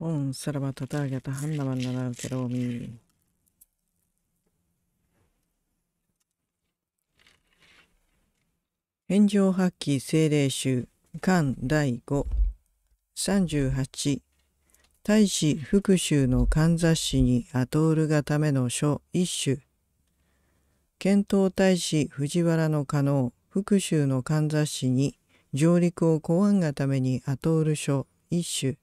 وانسلب تتاه جهنم لنا ا ل ك ر 炎上発揮政令集巻第538大使復讐の勘雑誌に後るがための書一種遣唐大使藤原の加納復讐の勘雑誌に上陸を拒んがために後る書一種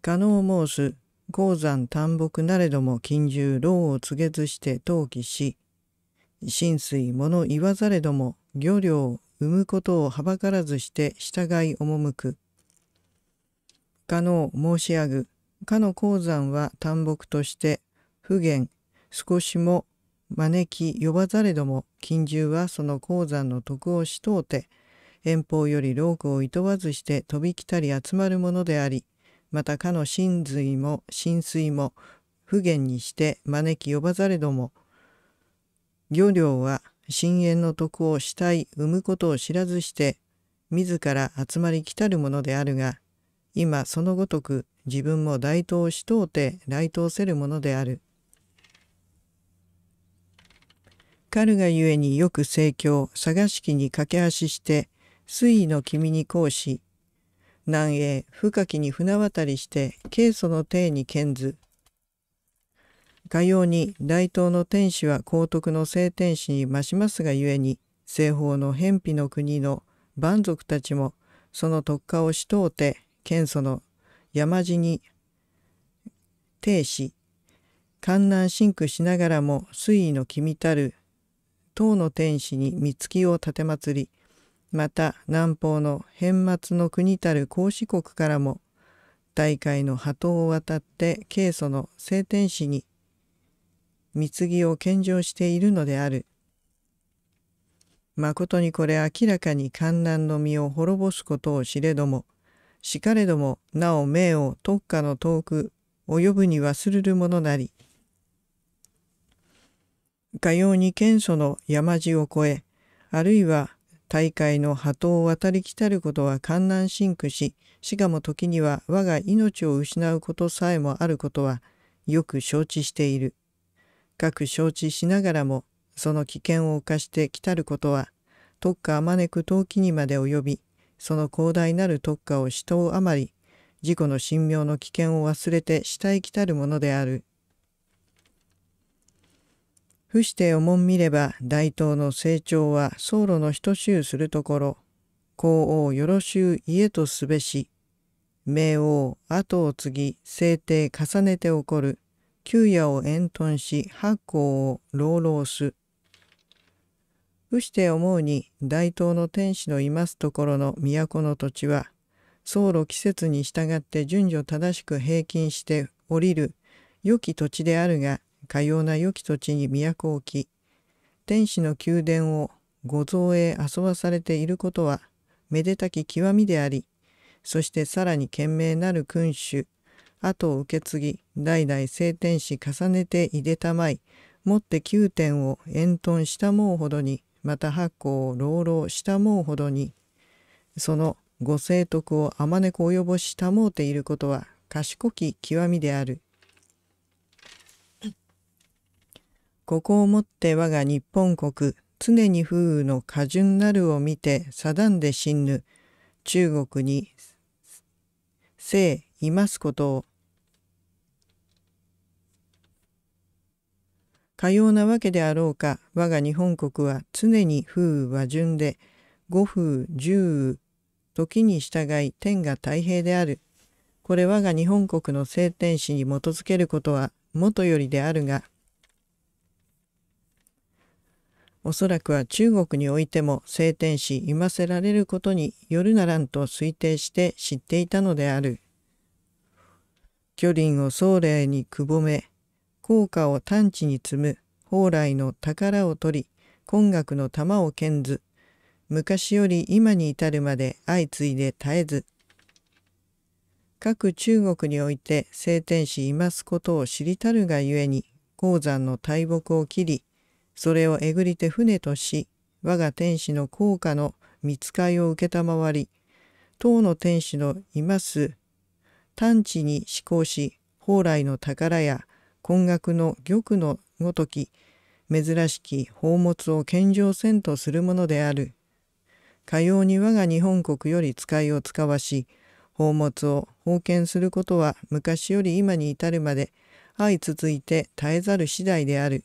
可能申す、鉱山単木なれども金獣牢を告げずして登記し、浸水物言わざれども漁業を生むことをはばからずして従い赴く。可能申し上ぐ、かの鉱山は単木として不言、少しも招き呼ばざれども金獣はその鉱山の徳をしとうて遠方より老苦をいとわずして飛び来たり集まるものでありまたかの神髄も神水も不言にして招き呼ばざれども漁領は深淵の徳をしたい生むことを知らずして自ら集まり来たるものであるが今そのごとく自分も大東しとうて来東せるものである。彼がゆえによく盛況探し式に架け橋して水位の君に行使。南栄深きに船渡りして軽祖の帝に剣。ずかように大東の天使は皇徳の聖天使に増しますがゆえに西方の偏僻の国の蛮族たちもその特化をしとうて剣祖の山地に停止観南進苦しながらも水位の君たる唐の天使に御月を奉りまた南方の辺末の国たる孔子国からも大海の波頭を渡って慶祖の聖天使に貢ぎを献上しているのである。まことにこれ明らかに観覧の身を滅ぼすことを知れども、しかれどもなお命を特化の遠く及ぶに忘れるものなり。かように謙祖の山地を越え、あるいは大会の波頭を渡りきたることは観難深苦し、しかも時には我が命を失うことさえもあることは、よく承知している。かく承知しながらも、その危険を冒して来たることは、特化あまねく陶器にまで及び、その広大なる特化を死闘あまり、自己の神妙の危険を忘れて死体来たるものである。伏しておもん見れば大東の成長は僧侶の等しゅうするところ、皇王よろしゅう家とすべし、明王後を継ぎ制定重ねて起こる、旧夜を遠遁し八甲を朗々す。伏して思うに大東の天使のいますところの都の土地は僧侶季節に従って順序正しく平均して降りる良き土地であるがかような良き土地に都を置き、天使の宮殿を御造へ遊ばされていることは、めでたき極みであり、そしてさらに賢明なる君主、後を受け継ぎ、代々聖天使重ねていでたまい、もって九点を円頓したもうほどに、また八甲を朗々したもうほどに、そのご聖徳をあまねく及ぼしたもうていることは賢き極みである。ここをもって我が日本国、常に風雨の過順なるを見て定んで死ぬ、中国に生いますことを。かようなわけであろうか、我が日本国は常に風雨は順で、五風十雨、時に従い天が太平である。これ我が日本国の聖天使に基づけることはもとよりであるが、おそらくは中国においても聖天使いませられることによるならんと推定して知っていたのである。巨輪を僧霊にくぼめ、効果を探知に積む、宝来の宝を取り、今学の玉を剣ず、昔より今に至るまで相次いで絶えず。各中国において聖天使いますことを知りたるがゆえに、鉱山の大木を切り、それをえぐりて船とし、我が天使の効果の見つかいを承り、当の天使のいます探知に思考し、蓬来の宝や今学の玉のごとき、珍しき宝物を献上せんとするものである。かように我が日本国より使いを使わし、宝物を封建することは昔より今に至るまで相続いて絶えざる次第である。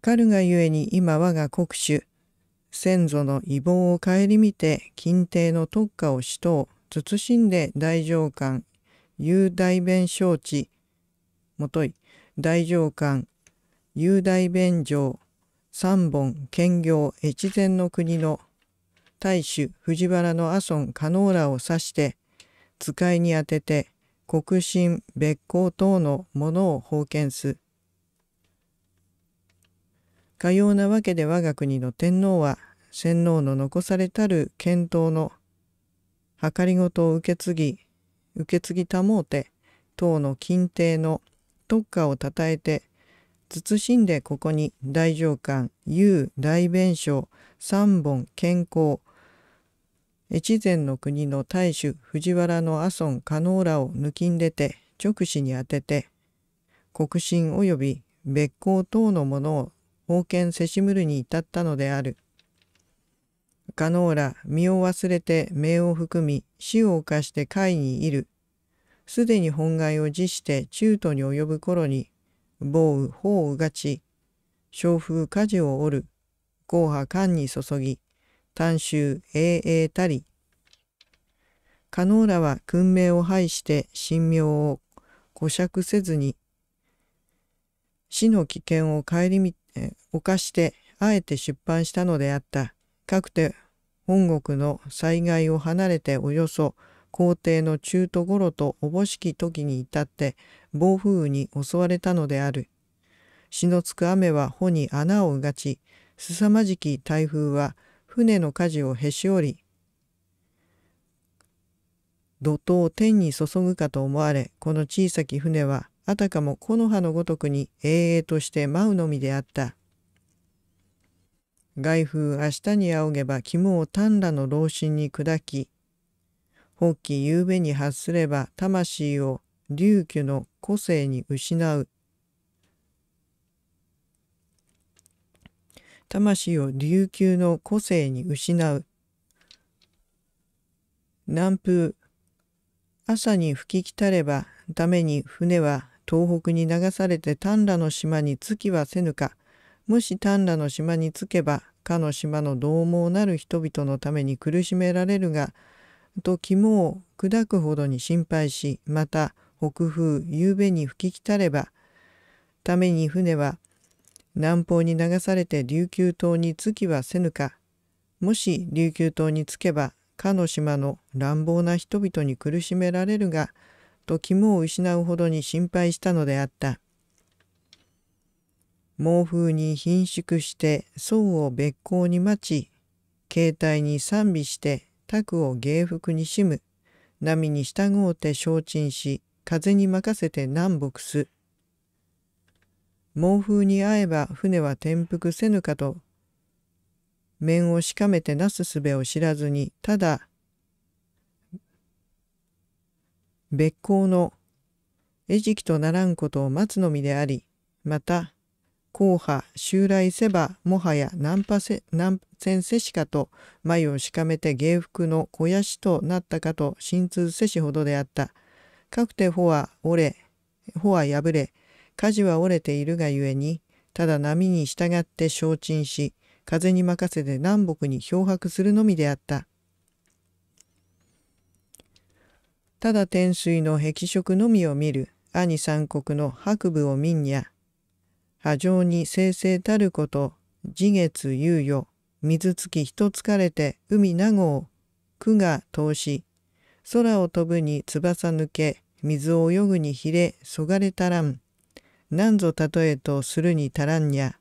狩るがゆえに今我が国主、先祖の遺望を顧みて近帝の特化をしとう、慎んで大上官、雄大弁承知、もとい、大上官、雄大弁上、三本、兼業、越前の国の、大主、藤原の阿孫、加納らを指して、使いに当てて、国心、別行等のものを封建す。かようなわけで我が国の天皇は先皇の残されたる検討の計りごとを受け継ぎ受け継ぎたもうて唐の近帝の特化をたたえて慎んでここに大上官雄大弁償三本健康越前の国の大主藤原の阿孫加納らを抜きん出て直視に当てて国心及び別行等のものを王権せしむるに至ったのである。カノーラ、身を忘れて名を含み、死を犯して会にいる。すでに本願を辞して中途に及ぶ頃に、暴雨、法雨がち、小風火事を折る、紅派間に注ぎ、短衆永永たり。カノーラは訓命を排して神妙を固釈せずに、死の危険を顧み犯してあえて出版したのであった。かくて本国の災害を離れておよそ皇帝の中途頃とおぼしき時に至って暴風雨に襲われたのである。死のつく雨は穂に穴をうがち、凄まじき台風は船の舵をへし折り、土頭を天に注ぐかと思われ、この小さき船はあたかも木の葉のごとくに永遠として舞うのみであった。外風明日に仰げば肝を丹羅の老身に砕き、北規夕べに発すれば魂を琉球の個性に失う。魂を琉球の個性に失う。南風朝に吹き来たればために船は東北に流されて丹羅の島に着きはせぬかもし丹羅の島に着けばかの島の獰猛なる人々のために苦しめられるがと肝を砕くほどに心配しまた北風夕べに吹き来たればために船は南方に流されて琉球島に着きはせぬかもし琉球島に着けばかの島の乱暴な人々に苦しめられるがと肝を失うほどに心配したのであった。猛風に貧縮して宋を別行に待ち、携帯に賛美して卓を芸服にしむ、波に従うて承沈し、風に任せて南北す。猛風に会えば船は転覆せぬかと面をしかめてなすすべを知らずにただ別行の餌食とならんことを待つのみであり、また、後派襲来せばもはや南波せ南千せしかと眉をしかめて芸服の肥やしとなったかと心痛せしほどであった。かくて穂は折れ、穂は破れ、火事は折れているがゆえに、ただ波に従って消沈し、風に任せて南北に漂白するのみであった。ただ天水の壁色のみを見る兄三国の白部を民や、波状に生々たること、次月猶予、水月とつかれて海名護を、苦が通し、空を飛ぶに翼抜け、水を泳ぐにひれ、そがれたらん。なんぞ例えとするに足らんにゃ。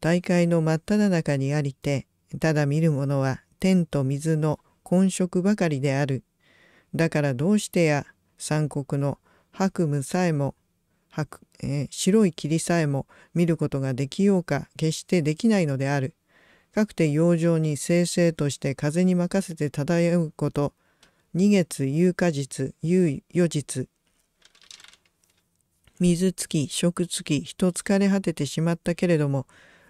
大会の真っただ中にありて、ただ見るものは天と水の混色ばかりである。だからどうしてや三国の白夢さえも白、えー、白い霧さえも見ることができようか決してできないのである。かくて洋上に生成として風に任せて漂うこと。二月有果日、有余日。水月、き、食尽き、人疲れ果ててしまったけれども、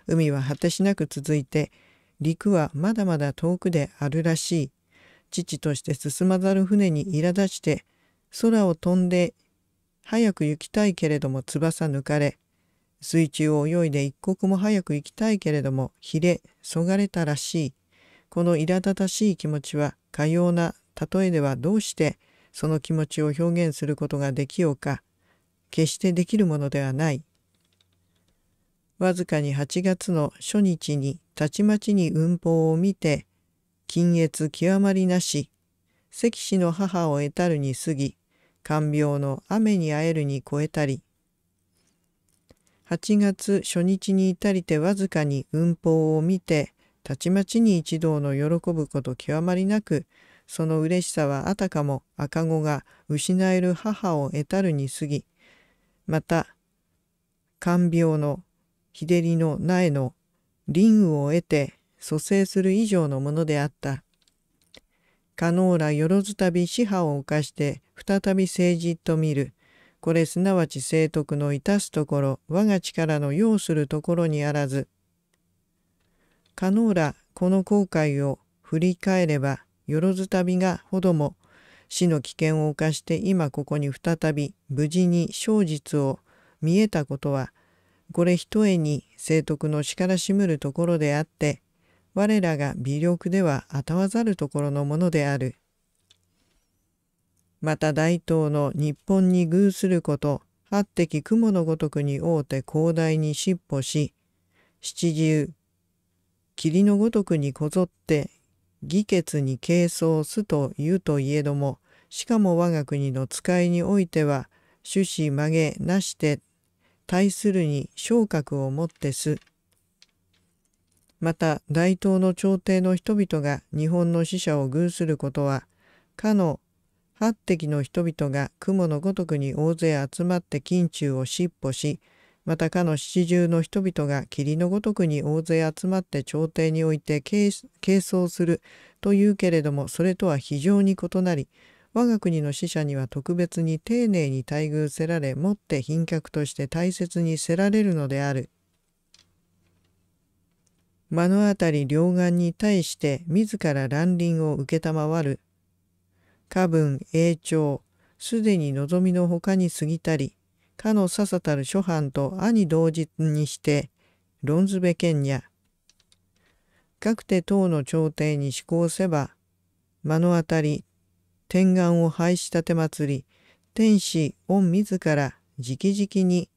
海は果てしなく続いて、陸はまだまだ遠くであるらしい。父として進まざる船に苛立して、空を飛んで、早く行きたいけれども翼抜かれ、水中を泳いで一刻も早く行きたいけれども、ひれ、そがれたらしい。この苛立たしい気持ちは、かような例えではどうして、その気持ちを表現することができようか、決してできるものではない。わずかに8月の初日にたちまちに運法を見て金越極まりなし、関氏の母を得たるに過ぎ、看病の雨に会えるに越えたり、8月初日に至りてわずかに運法を見て、たちまちに一同の喜ぶこと極まりなく、その嬉しさはあたかも赤子が失える母を得たるに過ぎ、また、看病の日照りの苗の林雨を得て蘇生する以上のものであった。カノーラよろずたび死波を犯して再び政治と見る。これすなわち聖徳の致すところ我が力の要するところにあらず。カノーラこの後悔を振り返ればよろずたびがほども死の危険を冒して今ここに再び無事に正実を見えたことはこれひとえに聖徳のしからしむるところであって我らが微力ではあたわざるところのものである。また大東の日本に偶すること八滴雲のごとくに大手広大に尻歩し七重、霧のごとくにこぞって義決に軽装すと言うといえどもしかも我が国の使いにおいては種子曲げなして対するに昇格をもってす。また大東の朝廷の人々が日本の死者を偶することはかの八滴の人々が雲のごとくに大勢集まって近中を尻尾しまたかの七重の人々が霧のごとくに大勢集まって朝廷において軽装するというけれどもそれとは非常に異なり我が国の使者には特別に丁寧に待遇せられもって賓客として大切にせられるのである。目の当たり両岸に対して自ら乱輪を承る。家分永長、すでに望みのほかに過ぎたり、かのささたる諸藩と兄同日にして、論ずべけんや。くて等の朝廷に施行せば、目の当たり、天眼を廃止立て祭り、天使御自ら直々に、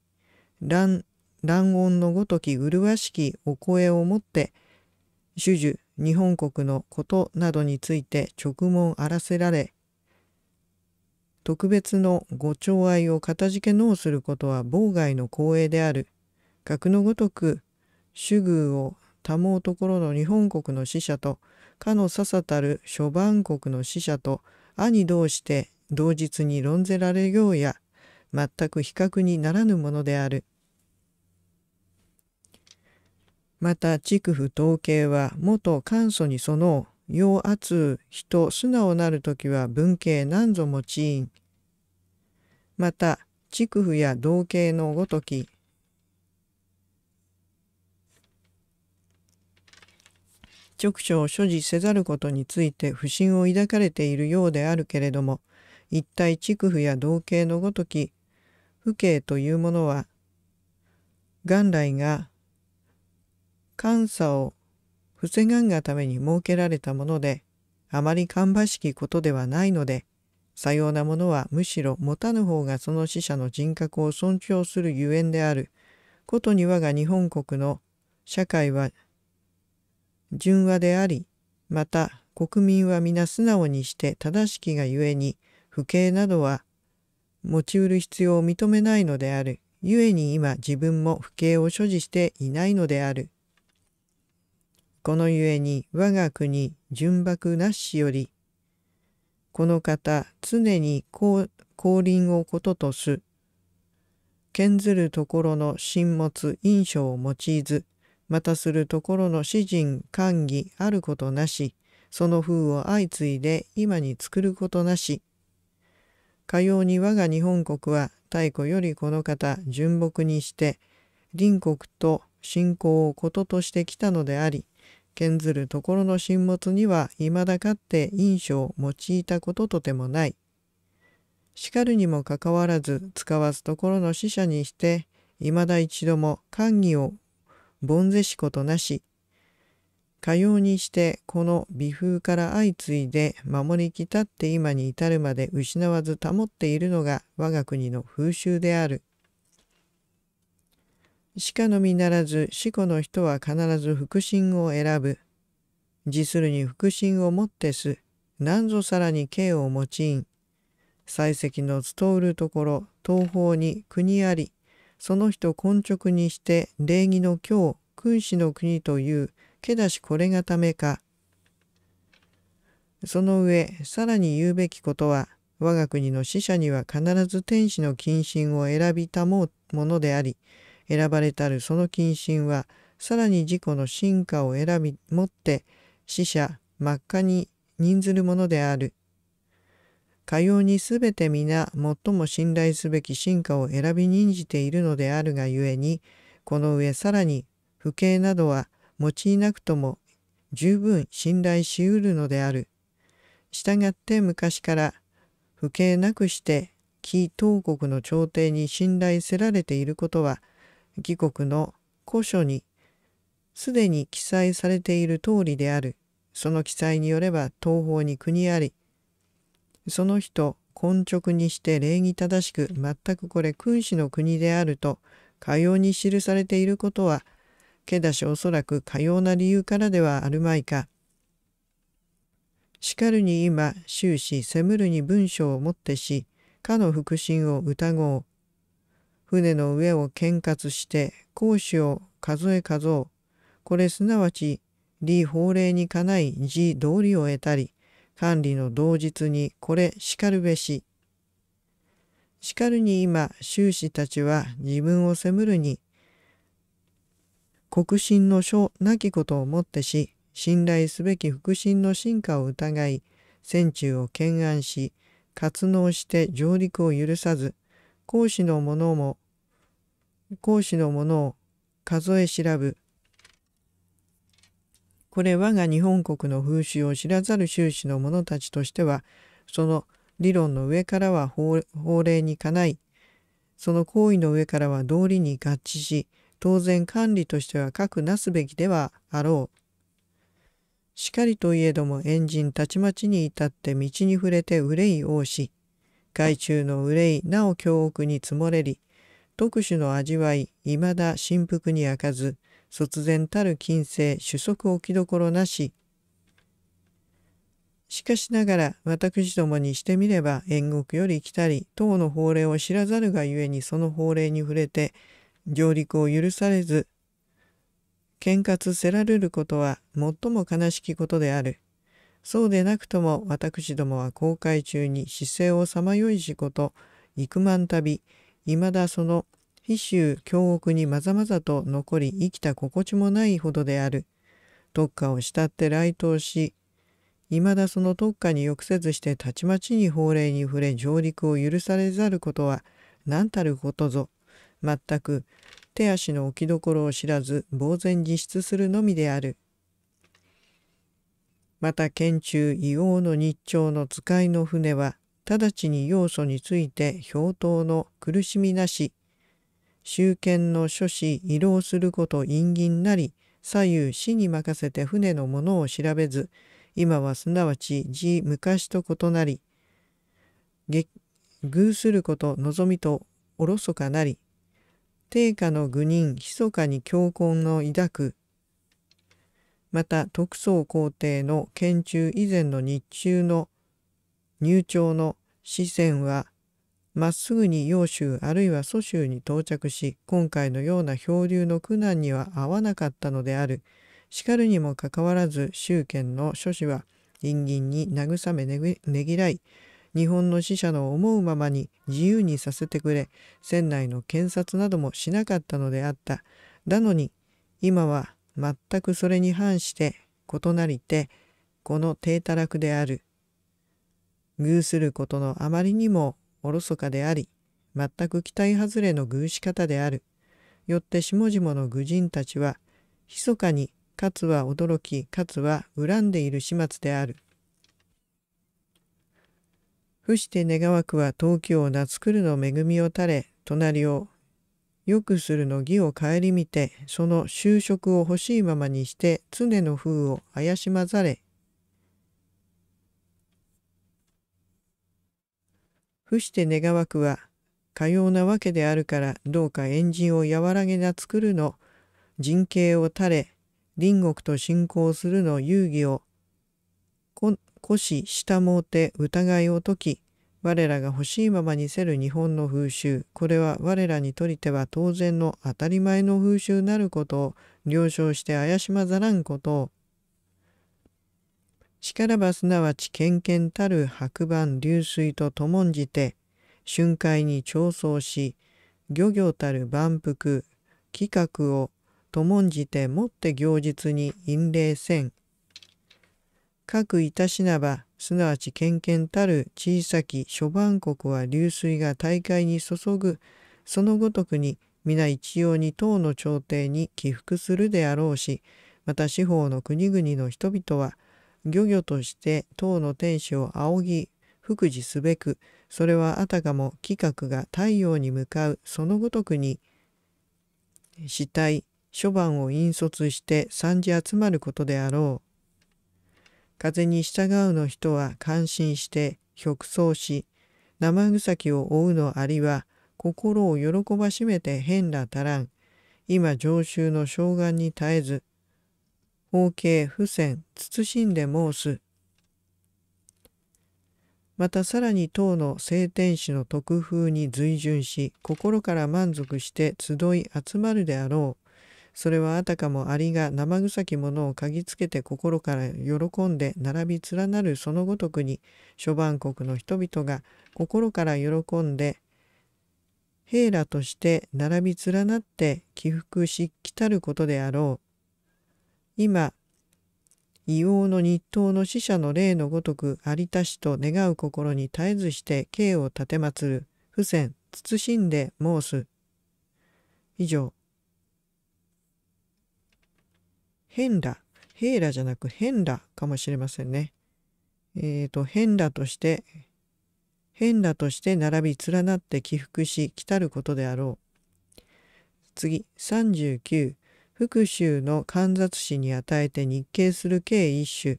乱乱音のごとき麗しきお声をもって、主樹日本国のことなどについて直問あらせられ、特別のご寵愛をかたじけ納することは妨害の光栄である。格のごとく、主遇を保うところの日本国の使者と、かのささたる諸蛮国の使者と、兄同して同日に論ぜられようや、全く比較にならぬものである。また畜府統計は元簡素にその要圧人素直なる時は文系何ぞ用いん。また畜府や同系のごとき直所を所持せざることについて不信を抱かれているようであるけれども一体畜府や同系のごとき不兄というものは元来が監査を防がんがために設けられたもので、あまり芳しきことではないので、さようなものはむしろ持たぬ方がその死者の人格を尊重するゆえんである。ことに我が日本国の社会は純和であり、また国民は皆素直にして正しきがゆえに、不敬などは持ちうる必要を認めないのである。ゆえに今自分も不敬を所持していないのである。このゆえに我が国純白なしより、この方常に降臨をこととす。剣ずるところの神物印象を用いず、またするところの詩人官議あることなし、その風を相次いで今に作ることなし。かように我が日本国は太古よりこの方純朴にして、隣国と信仰をこととしてきたのであり、剣ずるところの神物には未だかって印象を用いたこととてもない。しかるにもかかわらず使わずところの使者にして未だ一度も官議をぼんぜしことなしかようにしてこの微風から相次いで守りきたって今に至るまで失わず保っているのが我が国の風習である。しかのみならず死後の人は必ず腹心を選ぶ。自するに腹心をもってす、何ぞさらに刑を用いん。採石の通るところ、東方に国あり、その人根直にして礼儀の京、君子の国という、けだしこれがためか。その上、さらに言うべきことは、我が国の死者には必ず天使の謹慎を選びたもうものであり、選ばれたるその謹慎はさらに自己の進化を選び持って死者真っ赤に任ずるものである。かようにすべて皆最も信頼すべき進化を選び任じているのであるがゆえにこの上さらに不敬などは用いなくとも十分信頼しうるのである。従って昔から不敬なくして紀東国の朝廷に信頼せられていることは義国の古書にすでに記載されている通りである。その記載によれば東方に国あり、その人根直にして礼儀正しく全くこれ君子の国であるとかように記されていることはけだしおそらくかような理由からではあるまいか。しかるに今終始せむるに文章をもってしかの腹心を疑う船の上を見活して講師を数え数うこれすなわち理法令にかない自道理を得たり管理の同日にこれしかるべししかるに今修士たちは自分を責むるに国心の書なきことをもってし信頼すべき腹心の進化を疑い戦中を懸案し活能して上陸を許さず講師の者も講師のものを数え調ぶ。これ我が日本国の風習を知らざる修士の者たちとしては、その理論の上からは法令にかない、その行為の上からは道理に合致し、当然管理としては核なすべきではあろう。しかりといえどもエンたちまちに至って道に触れて憂いをし、害虫の憂いなお凶悪に積もれり、特殊の味わい、未だ振幅に開かず、卒然たる金星、主足置きどころなし。しかしながら、私どもにしてみれば、縁国より来たり、唐の法令を知らざるがゆえにその法令に触れて、上陸を許されず、喧嘩せられることは最も悲しきことである。そうでなくとも私どもは航海中に姿勢をさまよいしこと、幾万旅、いまだその非州京悪にまざまざと残り生きた心地もないほどである。特価を慕って来島し、いまだその特価に抑せずしてたちまちに法令に触れ上陸を許されざることは何たることぞ。全く手足の置きどころを知らず呆然自失するのみである。また県中硫黄の日朝の使いの船は直ちに要素について表頭の苦しみなし、宗見の諸子移動すること因銀なり、左右死に任せて船のものを調べず、今はすなわち時昔と異なり、偶すること望みとおろそかなり、定下の愚人密かに教訓の抱く、また特捜皇帝の研中以前の日中の入庁の四川はまっすぐに揚州あるいは蘇州に到着し今回のような漂流の苦難には合わなかったのであるしかるにもかかわらず宗権の諸子は陰銀に慰めねぎらい日本の死者の思うままに自由にさせてくれ船内の検察などもしなかったのであっただのに今は全くそれに反して異なりてこの低たらくである偶することのあまりにもおろそかであり、全く期待外れの偶し方である。よって下々の愚人たちは、密かに、かつは驚き、かつは恨んでいる始末である。伏して願わくは東京を夏来るの恵みを垂れ、隣を、よくするの義を顧みて、その就職を欲しいままにして、常の風を怪しまざれ、伏して願わくはかようなわけであるからどうか円陣を和らげな作るの人形を垂れ隣国と信仰するの遊戯をこ古し下もうて疑いを解き我らが欲しいままにせる日本の風習これは我らにとりては当然の当たり前の風習なることを了承して怪しまざらんことをしからばすなわち献献たる白板流水とともんじて、瞬間に調創し、漁業たる万福、企画をともんじてもって行実に陰霊せん。各いたしなば、すなわち献献たる小さき諸万国は流水が大海に注ぐ、そのごとくに皆一様に唐の朝廷に起伏するであろうし、また四方の国々の人々は、漁業として唐の天使を仰ぎ服侍すべくそれはあたかも企画が太陽に向かうそのごとくに死体諸番を引率して参じ集まることであろう風に従うの人は感心して極走し生草を追うのありは心を喜ばしめて変ら足らん今上州の障害に絶えず包茎不戦謹んで申すまたさらに唐の聖天使の特風に随順し心から満足して集い集まるであろうそれはあたかもアリが生臭きものを嗅ぎつけて心から喜んで並び連なるそのごとくに諸万国の人々が心から喜んで兵らとして並び連なって起伏しきたることであろう。今、硫黄の日東の死者の霊のごとく有田氏と願う心に絶えずして敬を奉る、不戦、慎んで申す。以上。変だ。平らじゃなく変だかもしれませんね。えっ、ー、と、変だとして、変だとして並び連なって起伏し、来たることであろう。次、39。福州の観察史に与えて日経する計一種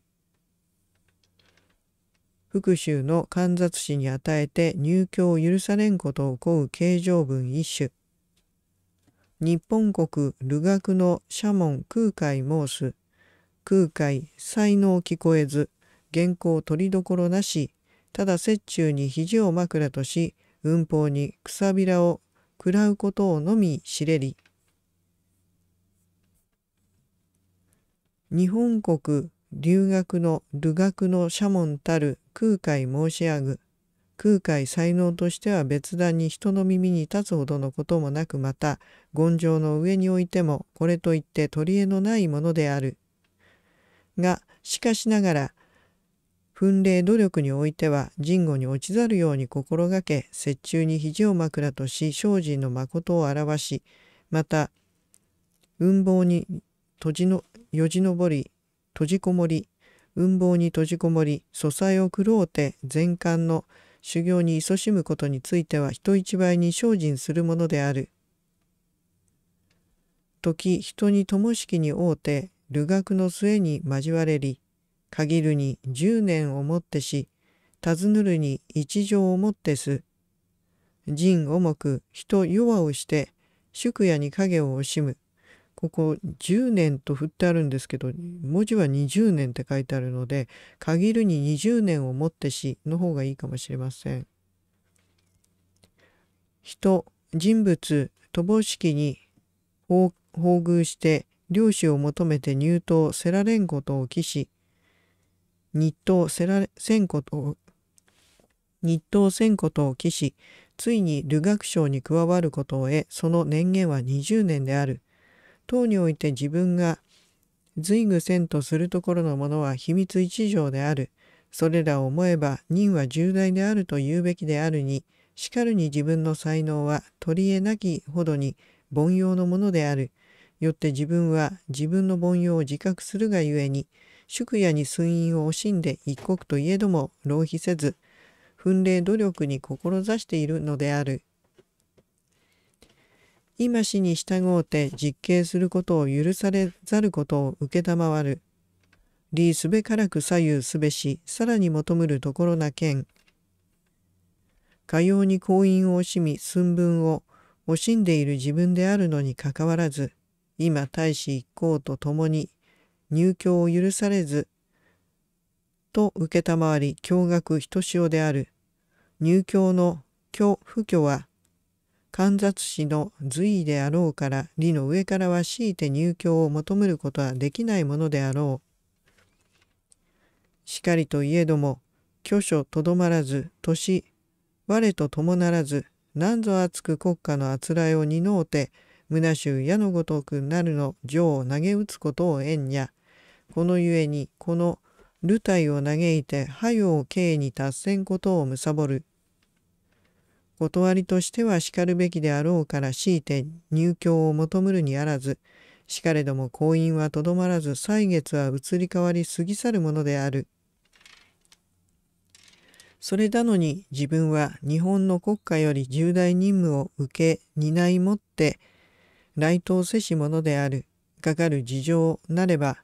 福州の観察史に与えて入居を許されんことを請う形状文一種日本国留学の社門空海申す空海才能聞こえず原稿取りどころなしただ折衷に肘を枕とし文法にくさびらを食らうことをのみ知れり日本国留学の留学の社門たる空海申し上ぐ空海才能としては別段に人の耳に立つほどのこともなくまた権上の上においてもこれといって取り柄のないものである。がしかしながら奮励努力においては人護に落ちざるように心がけ折衷に肘を枕とし精進の誠を表しまた運棒に閉じのよじ登り、閉じこもり、運棒に閉じこもり、素材を狂うて全巻の修行に勤しむことについては人一倍に精進するものである。時人に灯きに会うて留学の末に交われり限るに十年をもってし尋ぬるに一条をもってす人重く人弱をして宿屋に影を惜しむここ10年と振ってあるんですけど文字は20年って書いてあるので限るに20年をもってしの方がいいかもしれません。人人物乏しきに遭遇して領主を求めて入党せられんことを期し日当せられせんことを日当せんことを期しついに留学省に加わることを得その年限は20年である。当において自分が随具せんとするところのものは秘密一条である。それらを思えば任は重大であると言うべきであるに、しかるに自分の才能は取りえなきほどに凡庸のものである。よって自分は自分の凡庸を自覚するがゆえに、宿屋に水印を惜しんで一刻といえども浪費せず、奮励努力に志しているのである。今しに従うて実刑することを許されざることを受けたまわる。理すべからく左右すべし、さらに求むるところな剣。かように婚姻を惜しみ寸分を惜しんでいる自分であるのにかかわらず、今大使一行と共に入教を許されず、と承り驚愕ひとしおである。入教の教不居は観察師の随意であろうから理の上からは強いて入居を求めることはできないものであろう。しかりといえども虚所とどまらず年我と共ならず何ぞ厚く国家のあつらえを担うて虚衆矢のごとくなるの情を投げ打つことを縁やこのゆえにこの瑠体を嘆いて波を刑に達せんことをむさぼる断りとしてはしかるべきであろうから強いて入居を求むるにあらず、しかれども婚姻はとどまらず歳月は移り変わり過ぎ去るものである。それなのに自分は日本の国家より重大任務を受け担い持って来島せし者であるかかる事情なれば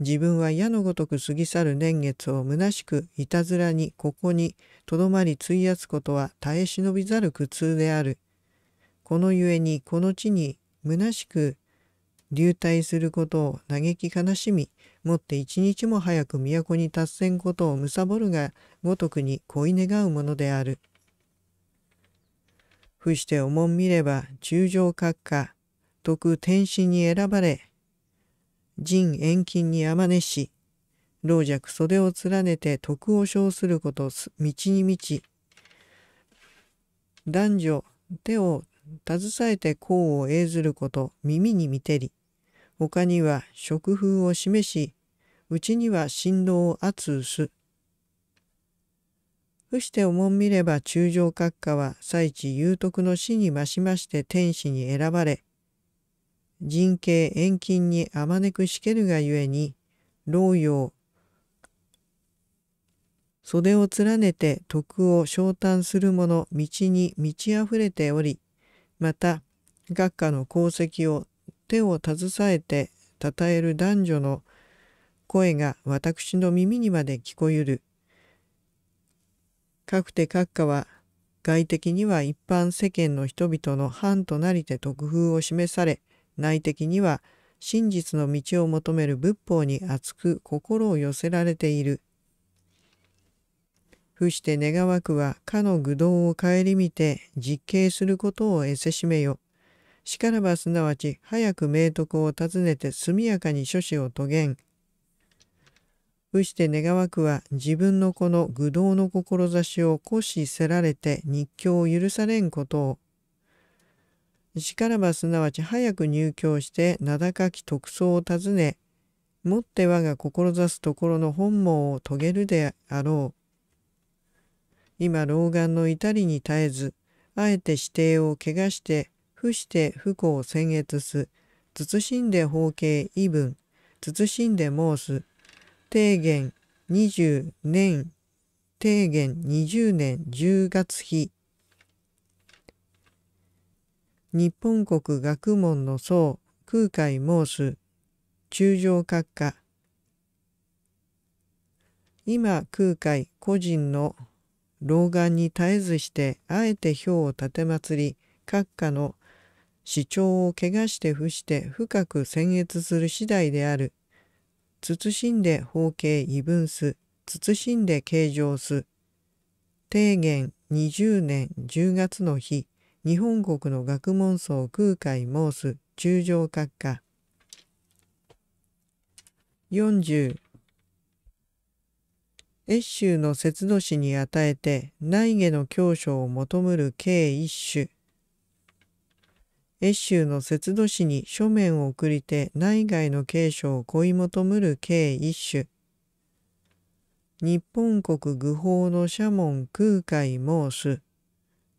自分は矢のごとく過ぎ去る年月を虚しくいたずらにここにとどまり費やすことは耐え忍びざる苦痛である。このゆえにこの地に虚しく流体することを嘆き悲しみ、もって一日も早く都に達せんことを貪るがごとくに恋願うものである。伏して重ん見れば中上閣下、徳天使に選ばれ、仁遠近にあまねし、老若袖を連ねて徳を称すること道に満ち男女手を携えて功を栄ずること耳に見てり他には食風を示しうちには振動を圧うす。伏して重んみれば中将閣下は最地有徳の死に増しまして天使に選ばれ人形遠近にあまねくしけるがゆえに老幼袖を連ねて徳を昇誕する者道に満ち溢れておりまた学科の功績を手を携えて称える男女の声が私の耳にまで聞こゆる。かくて閣下は外的には一般世間の人々の藩となりて特風を示され内的には真実の道を求める仏法に厚く心を寄せられている。伏して願わくはかの愚道を顧みて実刑することをえせしめよ。しからばすなわち早く明徳を訪ねて速やかに諸子を遂げん。伏して願わくは自分のこの愚道の志を虎視せられて日教を許されんことを。しからばすなわち早く入教して名高き特捜を訪ね、もって我が志すところの本望を遂げるであろう。今老眼の至りに絶えず、あえて指定を汚して、伏して不幸を僭越す、慎んで法刑異文、慎んで申す、提言20年、提言20年10月日、日本国学問の僧、空海申す、中上閣下、今空海個人の老眼に絶えずしてあえて票を立てまつり閣下の主張を怪我して伏して深く僭越する次第である。慎んで法形異分す。慎んで計上す。提言20年10月の日、日本国の学問層空海申す。中上閣下。40越州の節度氏に与えて内下の教書を求むる計一種越州の節度氏に書面を送りて内外の継承を恋求むる計一種日本国愚法の社門空海申す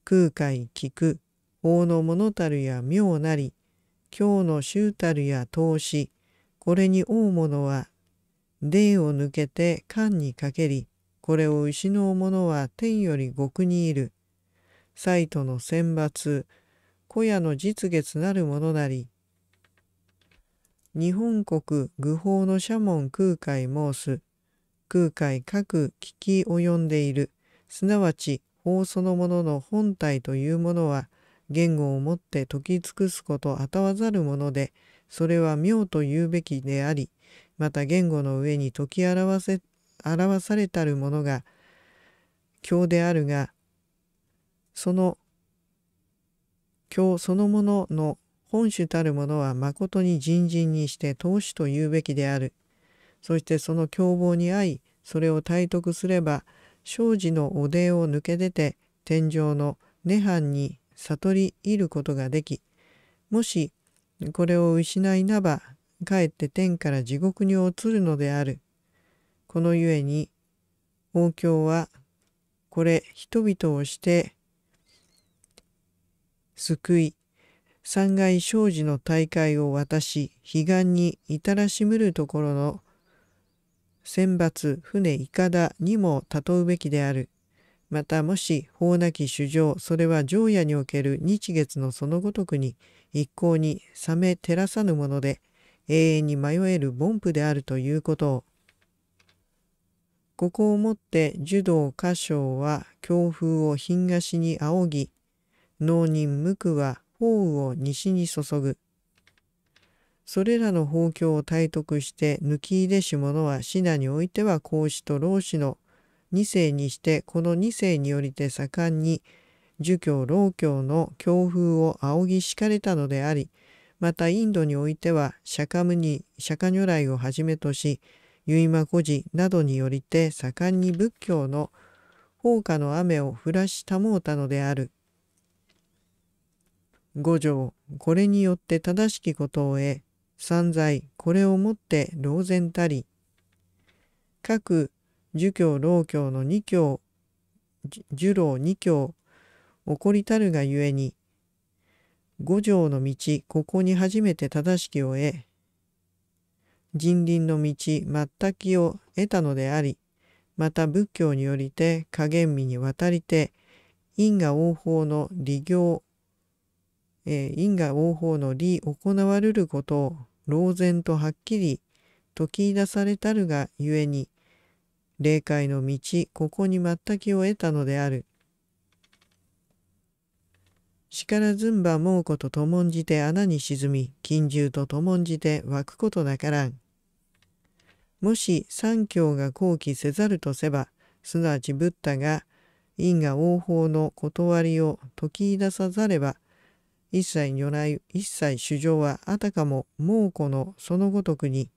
空海聞く法の物たるや妙なり今日の衆たるや投資これに大物は霊を抜けて缶にかけり、これを失う者は天より極にいる。サイトの選抜、小屋の実月なるものなり。日本国愚法の社門空海申す。空海各聞き及んでいる。すなわち法そのものの本体というものは、言語をもって解き尽くすことあたわざるもので、それは妙と言うべきであり、また言語の上に解き表せ表されたるものが教であるがその教そのものの本種たるものはまことに人人にして投資と言うべきである。そしてその凶暴に遭い、それを体得すれば、庄司の汚泥を抜け出て、天上の涅槃に悟り入ることができ、もしこれを失いなば、かえって天から地獄に落るのである。このゆえに、王教は、これ人々をして、救い、三害生事の大会を渡し、彼岸に至らしむるところの、選抜船いかだにも例うべきである。またもし法なき主上それは常夜における日月のそのごとくに一向に冷め照らさぬもので永遠に迷える凡夫であるということをここをもって儒道歌唱は強風を品菓子に仰ぎ農人無垢は法雨を西に注ぐそれらの法教を体得して抜き入れし者は品においては孔子と老子の2世にしてこの2世によりて盛んに儒教老教の強風を仰ぎ敷かれたのでありまたインドにおいては釈迦ムニ釈迦如来をはじめとし結馬古事などによりて盛んに仏教の放火の雨を降らし保うたのである五条これによって正しきことを得散財これをもって老然たり各儒教老教の二教儒老二教起こりたるがゆえに五条の道、ここに初めて正しきを得、人倫の道、全きを得たのであり、また仏教によりて、加減味に渡りて、因果応報の利行、えー、因果応報の利行われることを、老然とはっきり解き出されたるがゆえに、霊界の道、ここに全きを得たのである。力ずんば猛虎とともんじて穴に沈み、金獣とともんじて湧くことなからん。もし三教が好奇せざるとせば、すなわちブッダが因果応報の断りを解き出さざれば、一切如来、一切主情はあたかも猛虎のそのごとくに、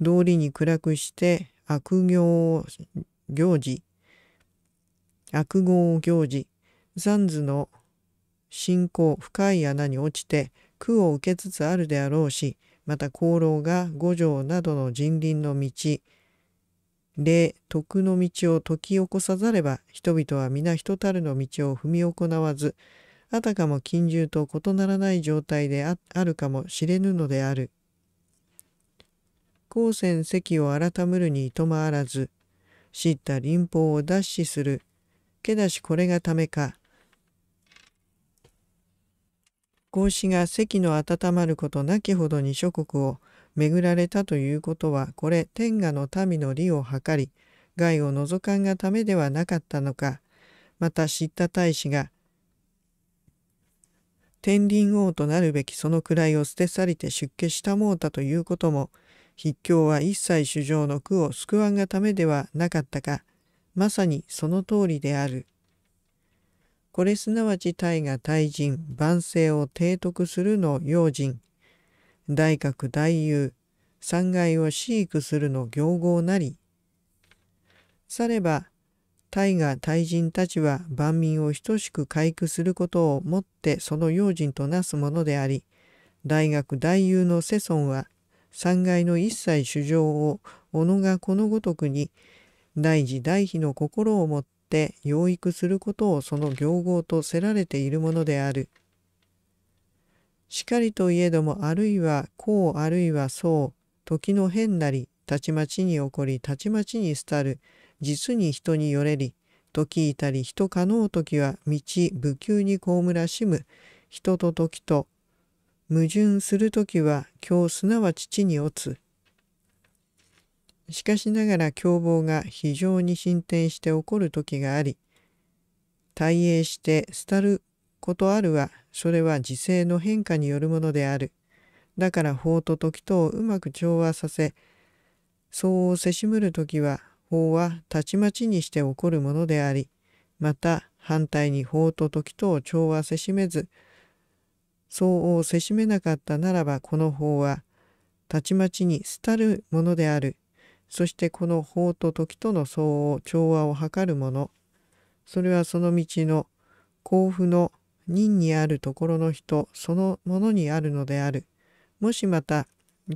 道理に暗くして悪行を行事、悪号行事、残図の信仰深い穴に落ちて苦を受けつつあるであろうし、また功労が五条などの人林の道、霊、徳の道を解き起こさざれば、人々は皆人たるの道を踏み行わず、あたかも近獣と異ならない状態であるかもしれぬのである。高専席を改むるにいとまあらず、知った臨法を奪取するけだしこれがためか。孔子が席の温まることなきほどに諸国を巡られたということはこれ天下の民の利を図り害を除かんがためではなかったのかまた知った大使が天輪王となるべきその位を捨て去りて出家したもうたということも筆教は一切主生の苦を救わんがためではなかったかまさにその通りである。これすなわち大が大人、万世を提督するの用心、大学大優、三害を飼育するの行合なり。されば、大が大人たちは万民を等しく回復することをもってその用心となすものであり、大学大優の世尊は、三害の一切主生を己がこのごとくに大事大悲の心をもって養育することをその行合とせられているものである。しかりといえどもあるいはこうあるいはそう時の変なりたちまちに起こりたちまちに廃る実に人によれり時いたり人可能時は道不休に被らしむ人と時と矛盾する時は今日すなわち地に落つしかしながら凶暴が非常に進展して起こる時があり、退営して廃ることあるは、それは時勢の変化によるものである。だから法と時とをうまく調和させ、相応せしむる時は、法はたちまちにして起こるものであり、また反対に法と時とを調和せしめず、相応せしめなかったならばこの法は、たちまちに廃るものである。そしてこの法と時との相応調和を図るものそれはその道の甲府の任にあるところの人そのものにあるのであるもしまた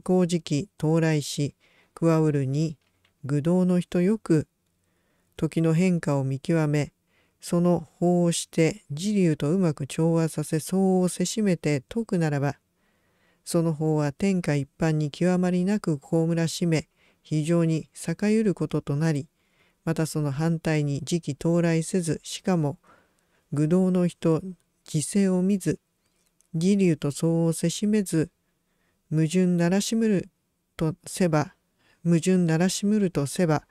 工時期到来し加わるに愚道の人よく時の変化を見極めその法をして時流とうまく調和させ相応をせしめて解くならばその法は天下一般に極まりなく被らしめ非常に逆ゆることとなりまたその反対に時期到来せずしかも愚道の人犠牲を見ず義流と相応せしめず矛盾ならしむるとせば矛盾ならしむるとせば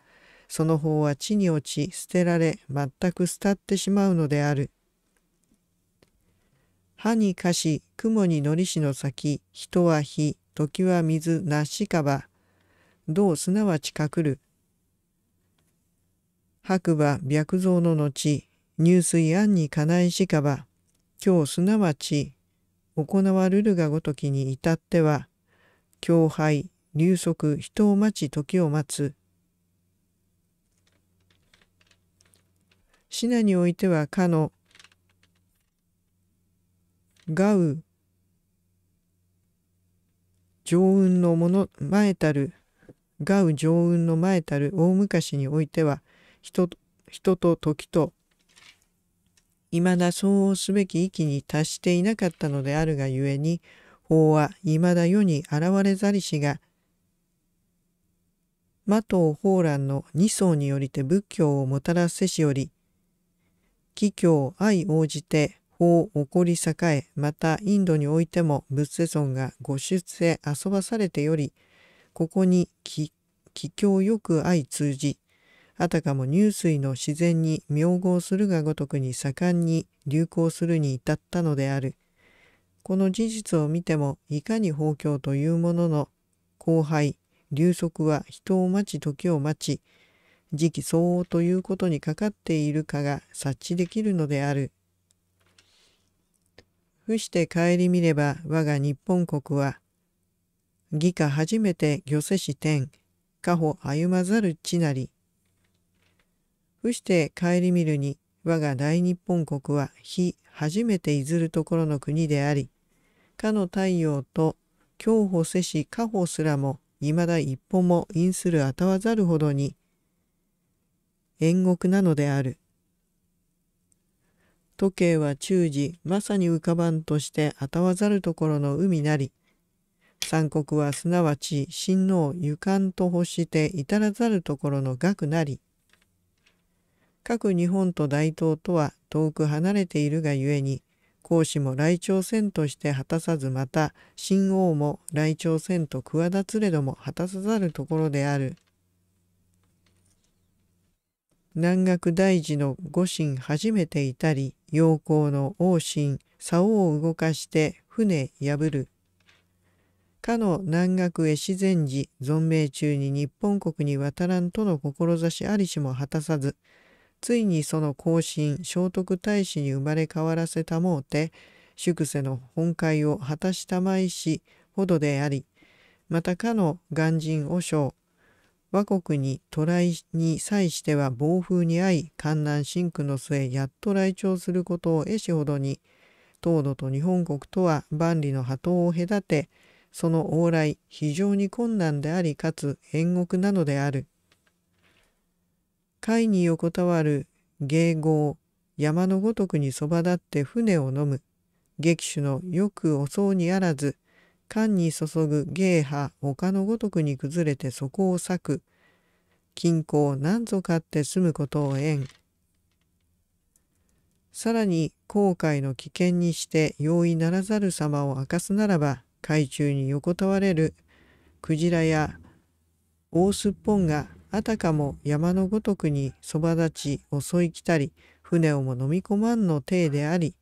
その方は地に落ち捨てられ全く捨ってしまうのである。歯にかし雲にのりしの先人は火時は水なしかば道すなわち隠る。白馬白蔵の後、入水庵に家内しかば、今日すなわち行わるるがごときに至っては、強拝、流速、人を待ち時を待つ。シナにおいてはかの、ガウ、常運のもの、前たるガウ上雲の前たる大昔においては人人と時と未だ相応すべき域に達していなかったのであるがゆえに法は未だ世に現れざりしが魔党法蘭の二層によりて仏教をもたらせしより気教愛応じて法起こり栄えまたインドにおいても仏世尊がご出世遊ばされてよりここに気境よく相通じ、あたかも入水の自然に妙合するがごとくに盛んに流行するに至ったのである。この事実を見ても、いかに法教というものの後輩、流速は人を待ち時を待ち、時期相応ということにかかっているかが察知できるのである。伏して顧みれば我が日本国は義家初めて御世師天、家歩歩まざる地なり。伏して顧みるに、我が大日本国は非初めて譲るところの国であり、かの太陽と競歩世し家歩すらも、未だ一歩も因するあたわざるほどに、縁国なのである。時計は中時まさに浮かばんとしてあたわざるところの海なり三国はすなわち親王ゆかんと欲して至らざるところの額なり各日本と大東とは遠く離れているがゆえに孔子も来朝鮮として果たさずまた新王も来朝鮮と企つれども果たさざるところである南岳大寺の御神初めていたり陽光の王神竿を動かして船破るかの南学へ自然寺存命中に日本国に渡らんとの志ありしも果たさずついにその後進聖徳太子に生まれ変わらせたもうて宿世の本会を果たしたまいしほどでありまたかの鑑真和尚和国に渡来に際しては暴風に遭い観南深区の末やっと来庁することを絵しほどに東土と日本国とは万里の波頭を隔てその往来非常に困難でありかつ遠獄なのである。海に横たわる芸合山のごとくにそば立って船を飲む劇種のよくおそうにあらず缶に注ぐ芸波丘のごとくに崩れてそこを裂く金庫を何ぞ買って住むことを縁さらに航海の危険にして容易ならざる様を明かすならば海中に横たわれるクジラやオオスッポンがあたかも山のごとくにそば立ち襲い来たり船をも飲み込まんの体であり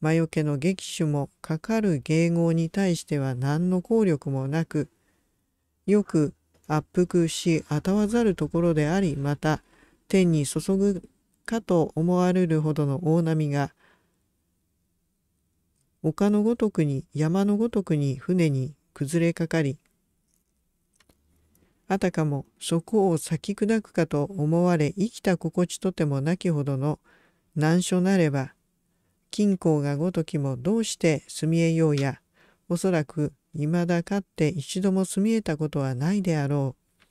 魔除けの激種もかかる迎合に対しては何の効力もなくよく圧迫しあたわざるところでありまた天に注ぐかと思われるほどの大波が丘のごとくに山のごとくに船に崩れかかりあたかもそこを咲き砕くかと思われ生きた心地とてもなきほどの難所なれば金鉱がごときもどうして住みえようやおそらくいまだかって一度も住みえたことはないであろう。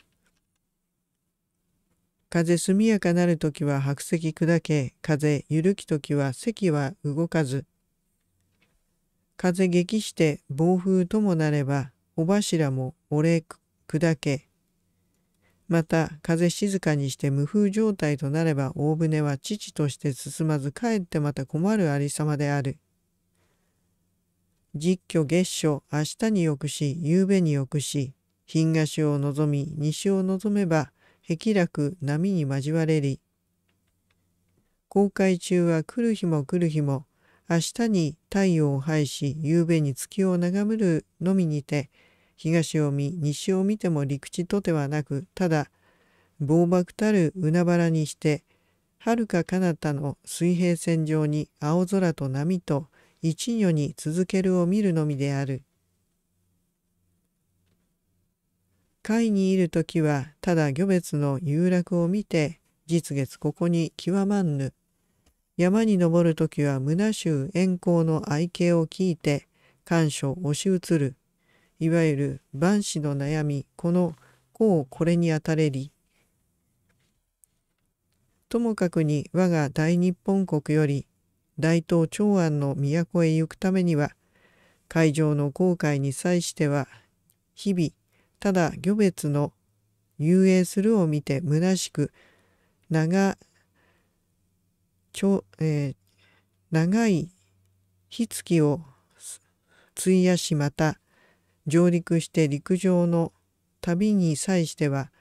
風速やかなる時は白石砕け風ゆるき時は席は動かず風激して暴風ともなれば、お柱も折れ砕け、また風静かにして無風状態となれば大船は父として進まずかえってまた困るありさまである。実居月初明日によくし夕べによくし品菓子を望み西を望めば壁楽波に交われり航海中は来る日も来る日も明日に太陽を拝し夕べに月を眺めるのみにて東を見西を見ても陸地とてはなくただ暴幕たる海原にしてはるか彼方の水平線上に青空と波と一女に続けるを見るのみである。海にいる時はただ魚別の遊楽を見て実月ここに極まんぬ山に登る時は胸衆遠光の愛犬を聞いて、感を押し移る。いわゆる万死の悩み、このこうこれにあたれり。ともかくに我が大日本国より大東長安の都へ行くためには、海上の航海に際しては、日々、ただ漁別の遊泳するを見て虚しく、長ちょ、えー、長い火付きを費やしまた上陸して陸上の旅に際しては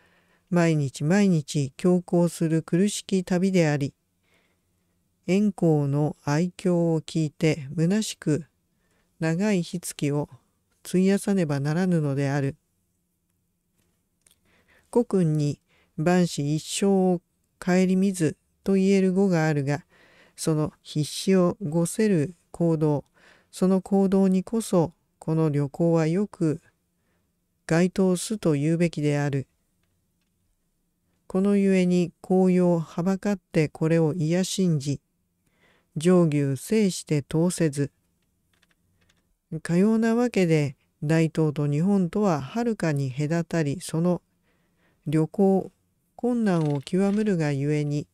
毎日毎日強行する苦しき旅であり円光の愛嬌を聞いて虚しく長い火付きを費やさねばならぬのである。古君に万死一生を顧みずと言える語があるがその必死をごせる行動その行動にこそこの旅行はよく該当すと言うべきである。このゆえに紅葉をはばかってこれを癒しんじ上牛制して通せずかようなわけで大東と日本とははるかに隔たりその旅行困難を極むるがゆえに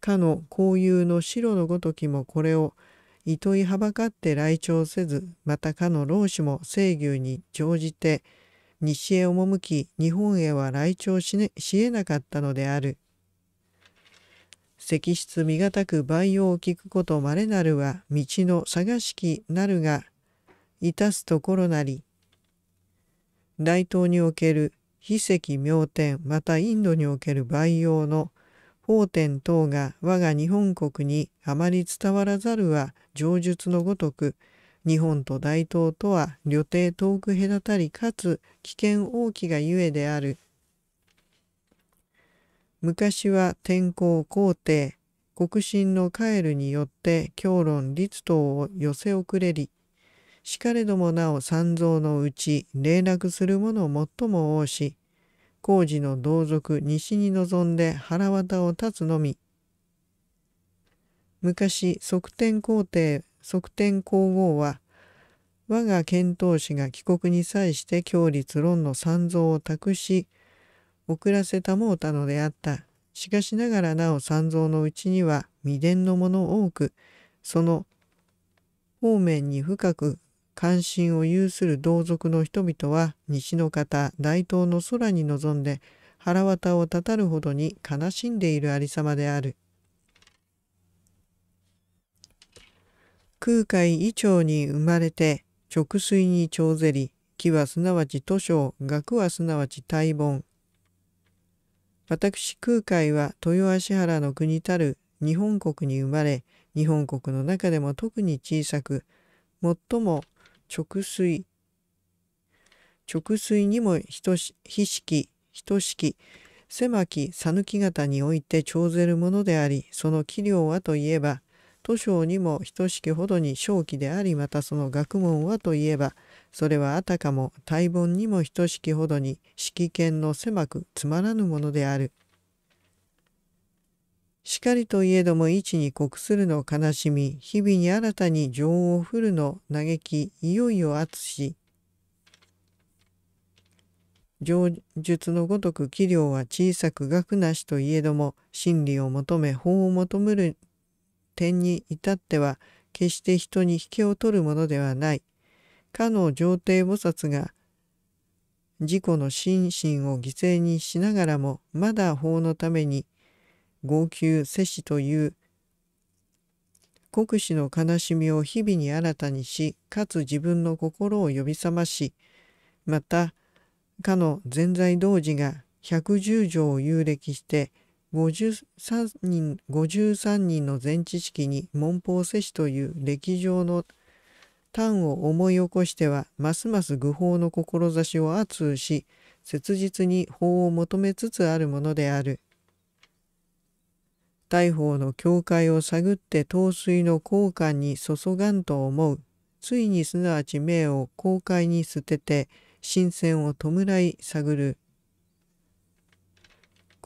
かの紅葉の白のごときもこれを糸いはばかって来朝せずまたかの老子も清牛に乗じて西へ赴き日本へは来庁し,、ね、しえなかったのである。石室身堅く培養を聞くことまれなるは道の探しきなるがいたすところなり大東における非石名店またインドにおける培養の法典等が我が日本国にあまり伝わらざるは上述のごとく日本と大東とは旅程遠く隔たりかつ危険大きがゆえである。昔は天候皇帝国心の帰るによって教論律等を寄せ遅れりしかれどもなお三蔵のうち連絡する者最も多し工事の同族西に臨んで腹渡を立つのみ昔側天皇帝側天皇后は我が遣唐使が帰国に際して共立論の三蔵を託し遅らせたもうたのであったしかしながらなお三蔵のうちには未伝のもの多くその方面に深く関心を有する同族の人々は西の方大東の空に臨んで腹渡をたたるほどに悲しんでいるありさまである。空海以長に生まれて直水に長ぜり木はすなわち図書学はすなわち大本私空海は豊橋原の国たる日本国に生まれ日本国の中でも特に小さく最も直水直水にも等しき式等しき狭き讃岐方において長ぜるものでありその器量はといえば図書にも等しきほどに正気でありまたその学問はといえばそれはあたかも大本にも等しきほどに式揮権の狭くつまらぬものである。しかりといえども一に酷するの悲しみ、日々に新たに情を降るの嘆き、いよいよ厚し。上述のごとく器量は小さく学なしといえども、真理を求め法を求める点に至っては、決して人に引けを取るものではない。かの上帝菩薩が、自己の心身を犠牲にしながらも、まだ法のために、号泣、世死という国士の悲しみを日々に新たにし、かつ自分の心を呼び覚まし、また、かの全在童子が110条を遊歴して、53人 ,53 人の全知識に文法摂取という歴上の端を思い起こしてはますます愚法の志を圧し切実に法を求めつつあるものである。大法の境界を探って陶水の交換に注がんと思う。ついにすなわち命を公開に捨てて、神仙を弔い探る。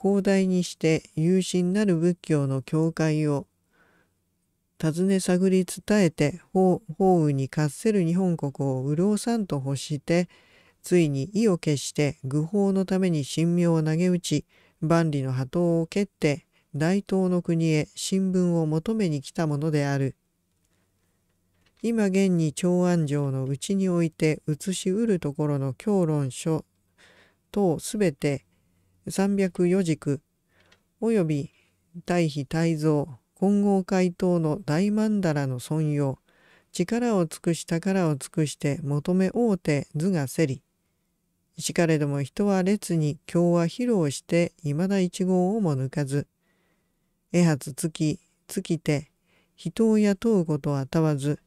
広大にして有心なる仏教の教会を尋ね探り伝えて法雨に渇せる日本国を潤さんと欲してついに意を決して愚法のために神妙を投げ打ち万里の波頭を蹴って大東の国へ新聞を求めに来たものである。今現に長安城のうちにおいて写しうるところの教論書等すべて304軸および大非大蔵混合会等の大曼荼羅の尊用力を尽くし宝を尽くして求め大うて図がせりしかれども人は列に今日は披露していまだ一号をも抜かずえ発つき、つきて、人を雇うことはたわず、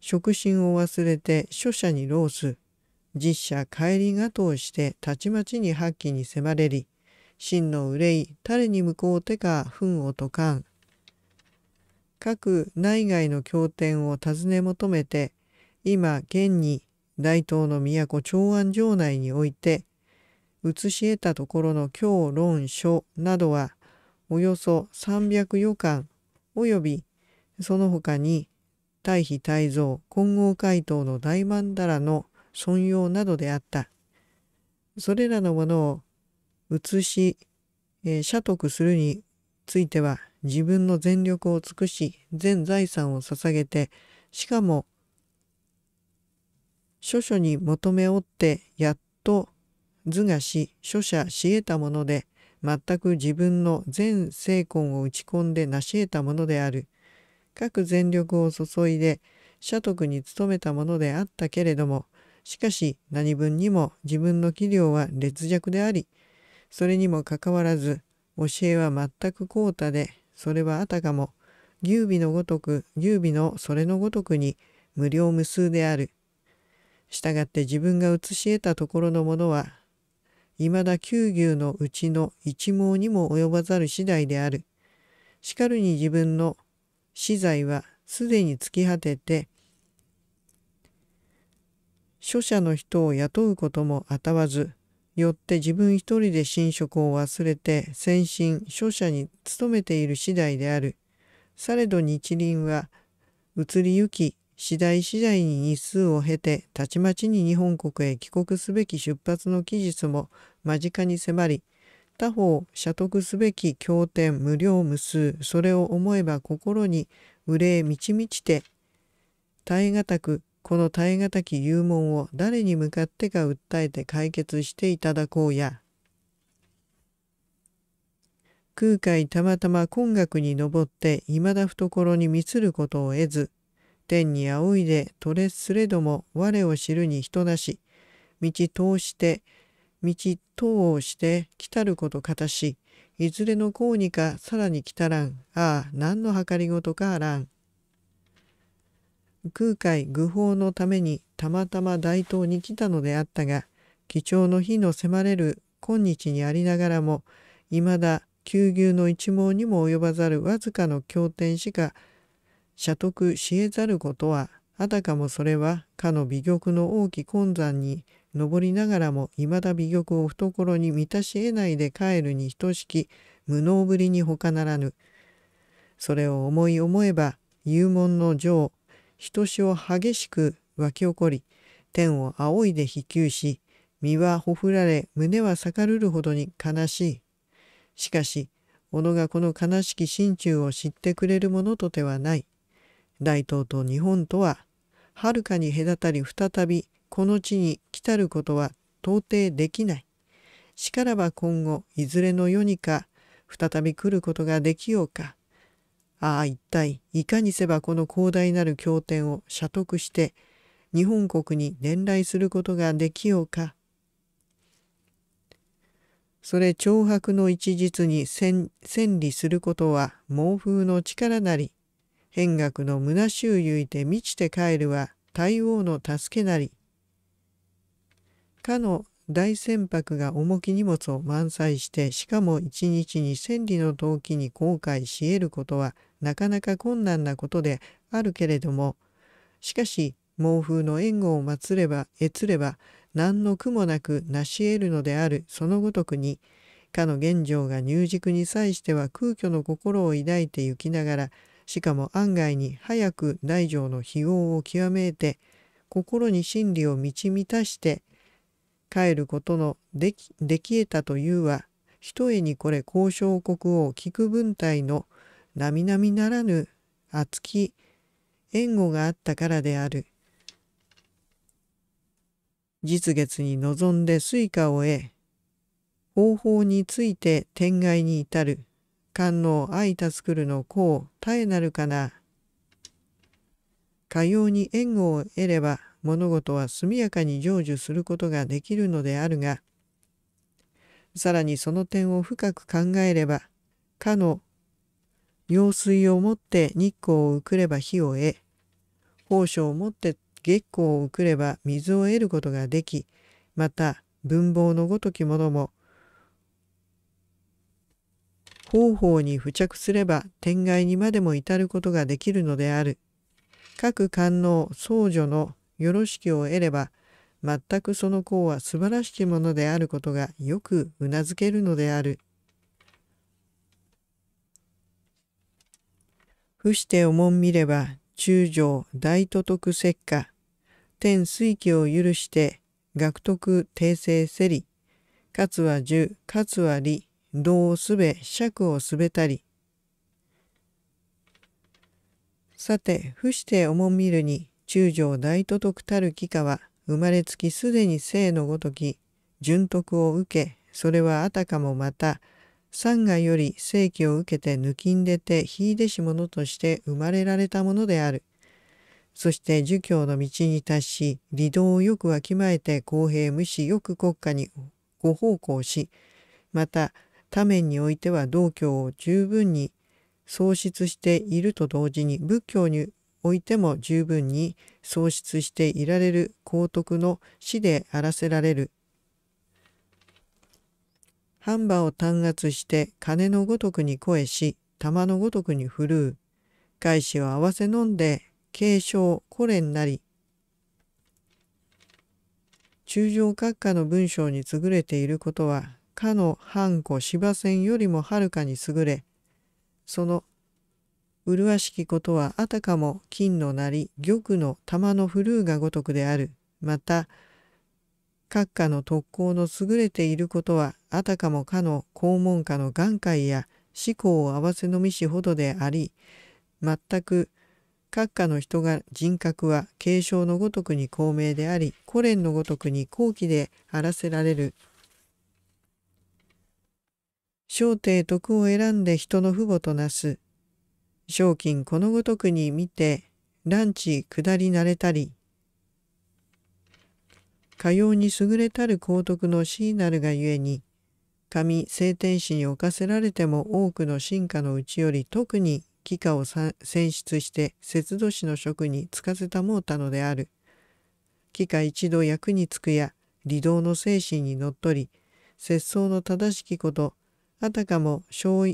職心を忘れて書者に労す、実者帰りがとうしてたちまちに発揮に迫れり、真の憂い、誰に向こうてか憤をとかん。各内外の経典を尋ね求めて、今現に大東の都長安城内において、移し得たところの経論書などは、およそ300余巻よびその他に対比大蔵金剛回答の大曼荼羅の損用などであった。それらのものを写し、えー、得するについては自分の全力を尽くし全財産を捧げてしかも諸書に求めおってやっと図がし書者し得たもので全く自分の全精魂を打ち込んで成し得たものである。各全力を注いで、社徳に努めたものであったけれども、しかし何分にも自分の器量は劣弱であり、それにもかかわらず、教えは全く高太で、それはあたかも、牛尾のごとく、牛尾のそれのごとくに、無料無数である。したがって自分が写し得たところのものは、いまだ九牛のうちの一毛にも及ばざる次第である。しかるに自分の私財はすでに尽き果てて、書者の人を雇うこともあたわず、よって自分一人で寝食を忘れて先進書者に勤めている次第である。されど日輪は移りゆき次第次第に日数を経てたちまちに日本国へ帰国すべき出発の期日も間近に迫り他方社得すべき経典無料無数それを思えば心に憂い満ち満ちて耐え難くこの耐え難き幽門を誰に向かってか訴えて解決していただこうや空海たまたま今学に登っていまだ懐に満つることを得ず天に仰いでとれすれども我を知るに人なし道通して道通をして来たることかたしいずれの項にかさらに来たらんああ何の計りごとかあらん空海愚法のためにたまたま大東に来たのであったが貴重の日の迫れる今日にありながらもいまだ旧牛の一網にも及ばざるわずかの経典しか社徳しえざることはあたかもそれはかの美玉の大き混山に登りながらも未だ美玉を懐に満たし得ないで帰るに等しき無能ぶりにほかならぬ。それを思い思えば幽門の情人しを激しく湧き起こり天を仰いで飛球し身はほふられ胸は逆るるほどに悲しい。しかし己がこの悲しき心中を知ってくれるものとてはない。大東と日本とははるかに隔たり再びこの地に来たることは到底できない。しからば今後いずれの世にか再び来ることができようか。ああ一体いかにせばこの広大なる経典を社得して日本国に伝来することができようか。それ長白の一日に千里することは猛風の力なり変学の虚しゅうゆいて満ちて帰るは大王の助けなり。かの大船舶が重き荷物を満載してしかも一日に千里の陶器に後悔し得ることはなかなか困難なことであるけれどもしかし猛風の援護を祀れば越れば何の苦もなく成し得るのであるそのごとくにかの玄奘が入塾に際しては空虚の心を抱いて行きながらしかも案外に早く大乗の非業を極めて心に真理を満ち満たして帰ることのできでき得たというはひとえにこれ交渉国王菊文体の並々ならぬ厚き援護があったからである。実月に臨んで水果を得方法について天外に至る間の愛たつくるの功絶えなるかな。かように援護を得れば物事は速やかに成就することができるのであるが、さらにその点を深く考えれば、かの用水をもって日光を送れば火を得、宝書をもって月光を送れば水を得ることができ、また文房のごときものも方法に付着すれば天外にまでも至ることができるのである。各官能僧女のよろしきを得れば全くその功は素晴らしきものであることがよくうなずけるのである。伏して重ん見れば中将大都督石化天水気を許して学徳訂正せりかつは十かつは理胴すべ尺をすべたりさて伏して重みるに中将大都督たる幾何は生まれつきすでに生のごとき純徳を受けそれはあたかもまた三がより正気を受けて抜きんでて秀でし者として生まれられたものである。そして儒教の道に達し、離道をよくわきまえて公平無視よく国家にご奉公し、また他面においては道教を十分に喪失していると同時に仏教においても十分に喪失していられる皇徳の死であらせられる半馬を弾圧して金のごとくに声し玉のごとくに振るう返しを合わせ飲んで継承れレなり中上閣下の文章に優れていることはかのハンコ芝線よりもはるかに優れ、その麗しきことはあたかも金のなり玉の玉のフルーがごとくである。また、閣下の特攻の優れていることはあたかもかの肛門下の眼界や思考を合わせのみしほどであり、全く閣下の人が人格は継承のごとくに高名であり、古ンのごとくに高貴であらせられる小帝徳を選んで人の父母となす。賞金このごとくに見て、ランチ下り慣れたり。かように優れたる高徳の死なるがゆえに、神聖天使に侵せられても多くの進化のうちより特に帰化を選出して節度師の職に就かせたもうたのである。帰化一度役に就くや、離道の精神にのっとり、節操の正しきこと、あたかも賞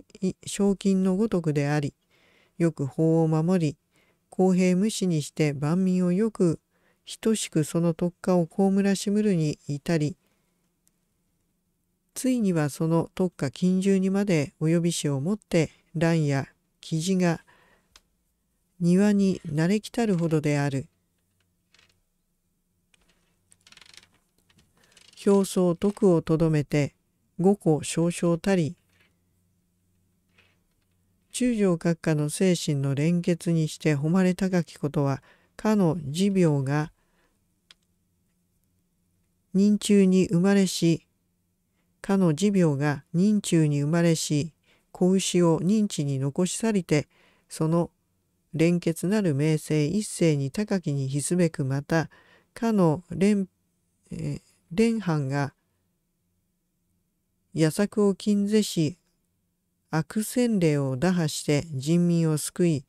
金のごとくであり、よく法を守り、公平無視にして万民をよく等しくその特化を被らしむるに至り、ついにはその特化近中にまで及びしをもって蘭や生地が庭に慣れきたるほどである。表層徳をとどめて五個少々たり中条閣下の精神の連結にして誉れ高きことはかの持病が人中に生まれしかの持病が人中に生まれし子牛を認知に残し去りてその連結なる名声一世に高きにひすべくまたかの連,、えー、連藩が夜作を禁ぜし悪洗礼を打破して人民を救い、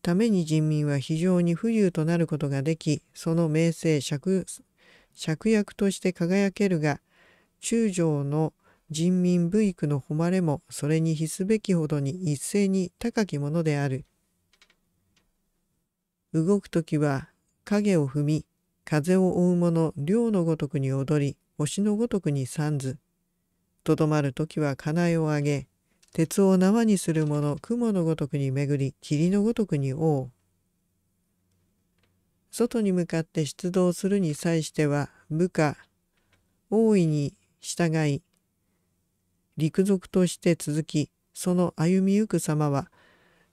ために人民は非常に富裕となることができ、その名声釈、釈薬として輝けるが、中将の人民武育の誉れもそれに比すべきほどに一斉に高きものである。動く時は影を踏み、風を追う者、量のごとくに踊り、星のごとくに散ず。とどまる時は金を上げ、鉄を縄にする者雲のごとくに巡り霧のごとくに覆う外に向かって出動するに際しては部下大いに従い陸賊として続きその歩みゆく様は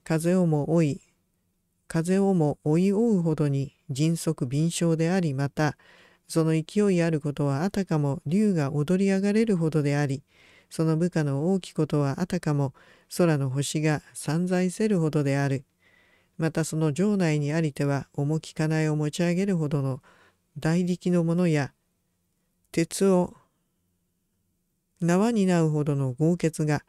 風をも追い風をも追い追うほどに迅速敏捷でありまたその勢いあることはあたかも竜が踊り上がれるほどでありその部下の大きことはあたかも空の星が散在せるほどである。またその城内にありては重き内を持ち上げるほどの大力のものや鉄を縄になうほどの豪傑が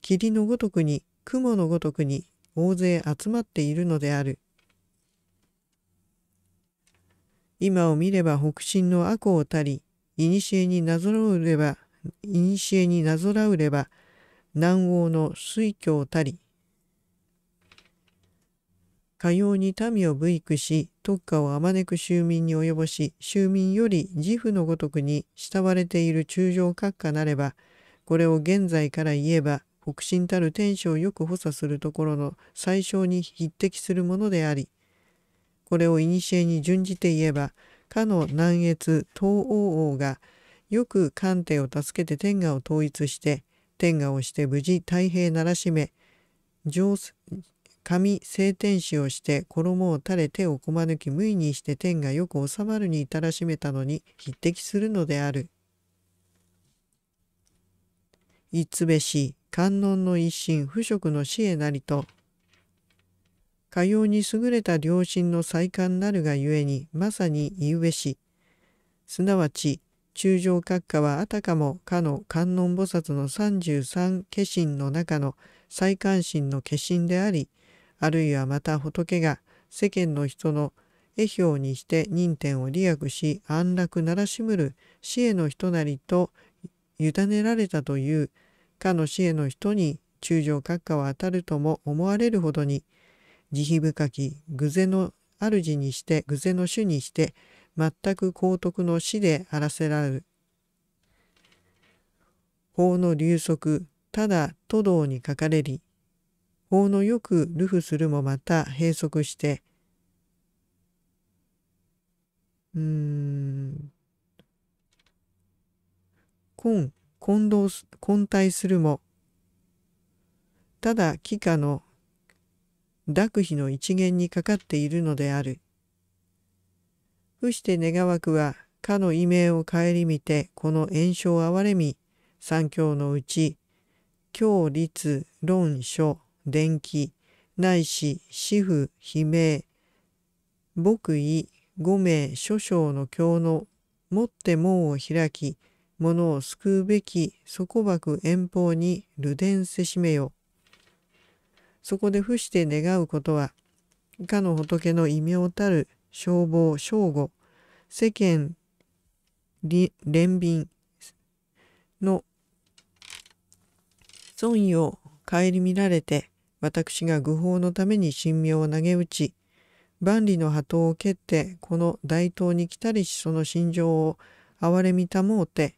霧のごとくに雲のごとくに大勢集まっているのである。今を見れば北進の悪をたり、古になぞろうれば古になぞらうれば南欧の水教たりかように民を武育し特化をあまねく州民に及ぼし州民より自負のごとくに慕われている中将閣下なればこれを現在から言えば北進たる天守をよく補佐するところの最小に匹敵するものでありこれを古に準じて言えばかの南越東欧王がよく官帝を助けて天下を統一して天下をして無事太平ならしめ上神聖天使をして衣を垂れ手をこまぬき無意にして天がよく収まるに至らしめたのに匹敵するのである。いつべし観音の一心不職の死へなりとかように優れた良心の再観なるがゆえにまさに言うべしすなわち中条閣下はあたかもかの観音菩薩の33化身の中の最関心の化身であり、あるいはまた仏が世間の人の絵表にして任天を利益し安楽ならしむる死への人なりと委ねられたというかの死への人に中条閣下は当たるとも思われるほどに慈悲深き偶然の主にして偶然の主にして全く皇徳の死であらせられる。法の流速、ただ都道に書かれり、法のよく流布するもまた閉塞して、うーん、今、混同す、混するも、ただ帰化の濁皮の一元にかかっているのである。うして願わくは、かの異名を顧みて、この炎症を憐れみ、三教のうち、教律、論書、伝記、内し、私婦、悲鳴、牧医、五名、諸将の教の、もって門を開き、物を救うべき、底ば遠方に、流伝せしめよ。そこで伏して願うことは、かの仏の異名たる消防、正午、世間、連便の損意を顧みられて、私が愚法のために神妙を投げ打ち、万里の波頭を蹴って、この大東に来たりしその心情を憐れみたもうて、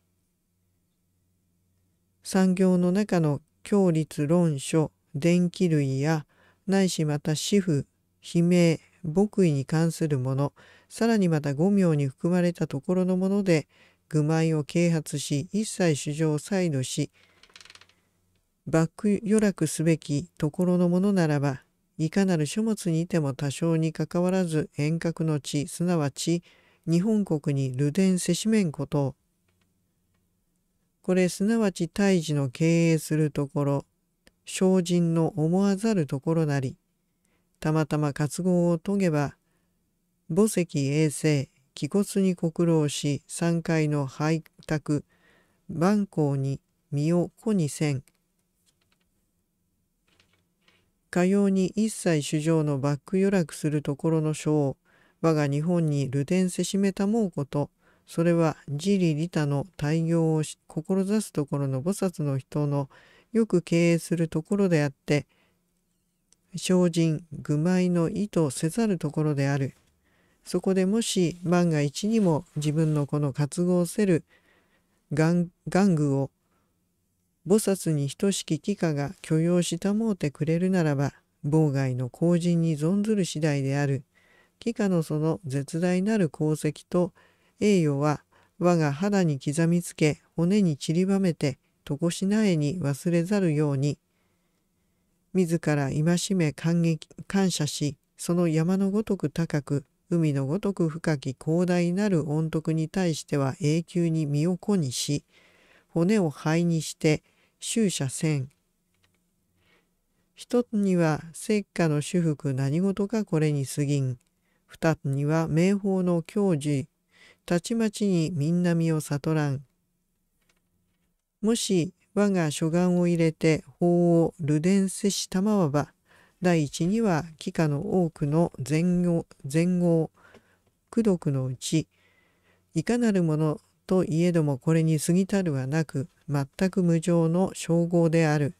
産業の中の共立論書、電気類や、ないしまた主婦、悲鳴、牧衣に関するものさらにまた五名に含まれたところのもので愚昧を啓発し一切主張を再度しバック予楽すべきところのものならばいかなる書物にいても多少にかかわらず遠隔の地すなわち日本国に流伝せしめんことをこれすなわち胎児の経営するところ精進の思わざるところなりたまたま活合を遂げば墓石衛星気骨に国労し3階の配託万行に身を子にせんかように一切主上のバック与落するところの書を我が日本に流転せしめたもうことそれは自利利他の大業を志すところの菩薩の人のよく経営するところであって精進愚昧の意図せざるところであるそこでもし万が一にも自分のこの活合せる玩具を菩薩に等しき幾下が許容したもうてくれるならば妨害の後人に存ずる次第である幾下のその絶大なる功績と栄誉は我が肌に刻みつけ骨に散りばめて常しなえに忘れざるように自ら戒め感激感謝しその山のごとく高く海のごとく深き広大なる音徳に対しては永久に身を粉にし骨を灰にして終者せん一つには石化の主服何事かこれに過ぎん二つには名法の教授たちまちにみんな身を悟らんもし我が諸願を入れて法をルデンし玉わば第一には幾下の多くの前後前後功徳のうちいかなるものといえどもこれに過ぎたるはなく全く無常の称号である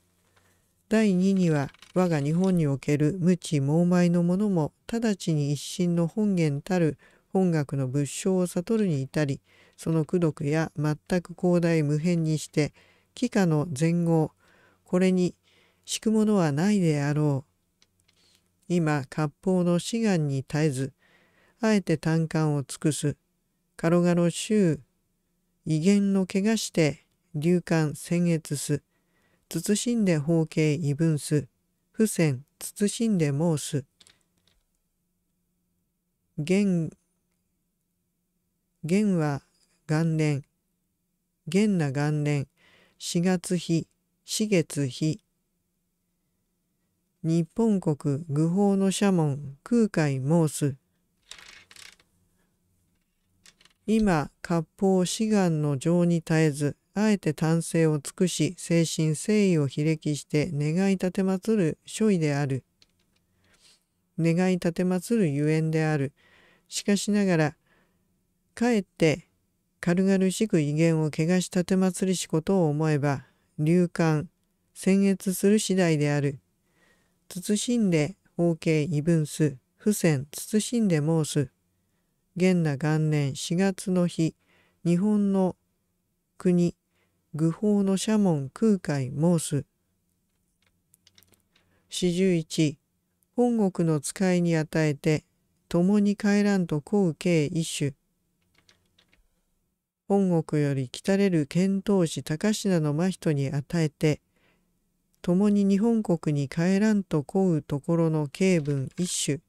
第二には我が日本における無知猛昧のものも直ちに一心の本源たる本学の仏性を悟るに至りその功徳や全く広大無辺にして帰化の前後、これに敷くものはないであろう。今、割烹の志願に絶えず、あえて単管を尽くす。かろがろ衆、威厳の怪我して、流感僭越す。慎んで包茎異分す。不戦、慎んで申す。元、元は元年。元な元年。4月日、4月日。日本国愚法の社門空海申す。今、割烹志願の情に絶えず、あえて丹精を尽くし、精神誠意を悲劇して願い立てまつる所意である。願い立てまつるゆえんである。しかしながら、かえって軽々しく威厳を汚したてまつりしことを思えば、流感、僭越する次第である。慎んで、法径異分数、不戦、慎んで申す。元那元年四月の日、日本の国、愚法の社門空海申す。四十一、本国の使いに与えて、共に帰らんと幸慶一種。本国より来たれる遣唐使高階の真人に与えて、共に日本国に帰らんと請うところの経文一種。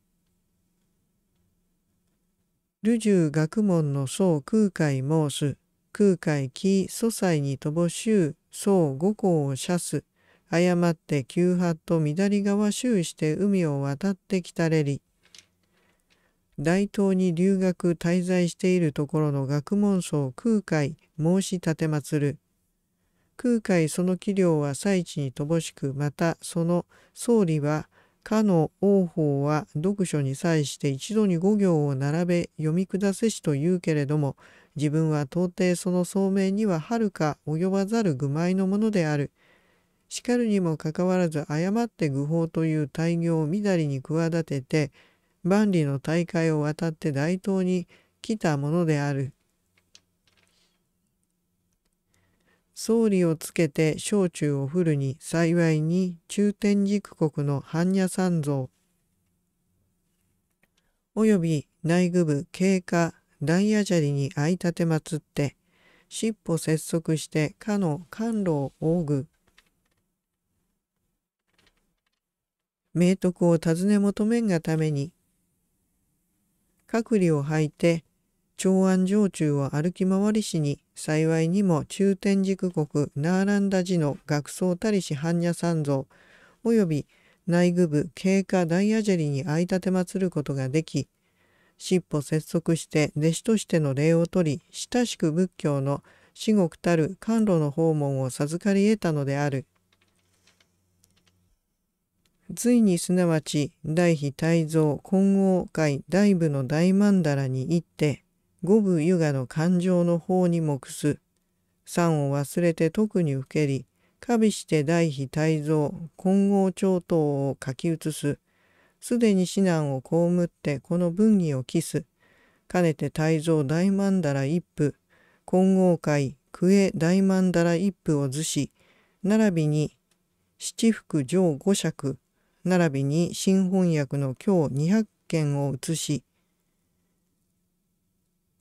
ルジュ学問の僧空海申す、空海木祖祭に乏しゅう、僧五行を射す、誤って旧八と乱川周して海を渡ってきたれり。大東に留学滞在しているところの学問僧空海申し立てまつる空海その器量は最地に乏しくまたその総理はかの王法は読書に際して一度に五行を並べ読み下せしと言うけれども自分は到底その聡明にははるか及ばざる愚昧のものである。しかるにもかかわらず誤って愚法という大業をみだりに企てて万里の大海を渡って大東に来たものである。総理をつけて小中を降るに幸いに中天竺国の般若三蔵および内具部経過大夜砂利に相立てまつって尻尾節足してかの甘露を仰ぐ明徳を尋ね求めんがために隔離を履いて長安城中を歩き回りしに幸いにも中天竺国ナーランダ寺の学僧たりし般若三蔵および内宮部経過大アジェリに相立て祀ることができ尻尾節足して弟子としての礼を取り親しく仏教の至極たる甘露の訪問を授かり得たのである。ついにすなわち大非大蔵金剛会大部の大曼荼羅に行って五部湯河の感情の方に目す三を忘れて特に受けり加味して大非大蔵金剛長等を書き写すすでに指南を被ってこの文義を期すかねて大蔵大曼荼羅一部金剛会クエ大曼荼羅一部を図し並びに七福上五尺並びに新翻訳の今日200件を移し、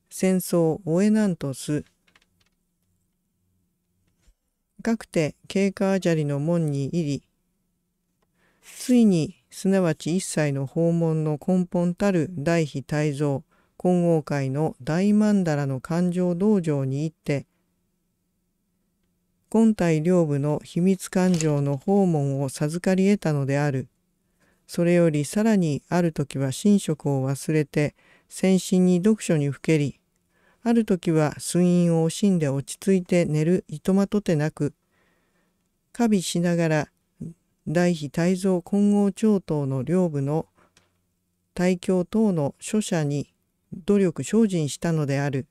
戦争終えなんとす。かくて経過あじゃりの門に入り、ついにすなわち一切の訪問の根本たる大妃大蔵、金剛会の大曼荼羅の勘定道場に行って、今体領部の秘密感情の訪問を授かり得たのである。それよりさらにある時は寝食を忘れて先進に読書にふけりある時は睡眠を惜しんで落ち着いて寝るいとまとてなく加美しながら大妃大蔵金剛長等の領部の大教等の書者に努力精進したのである。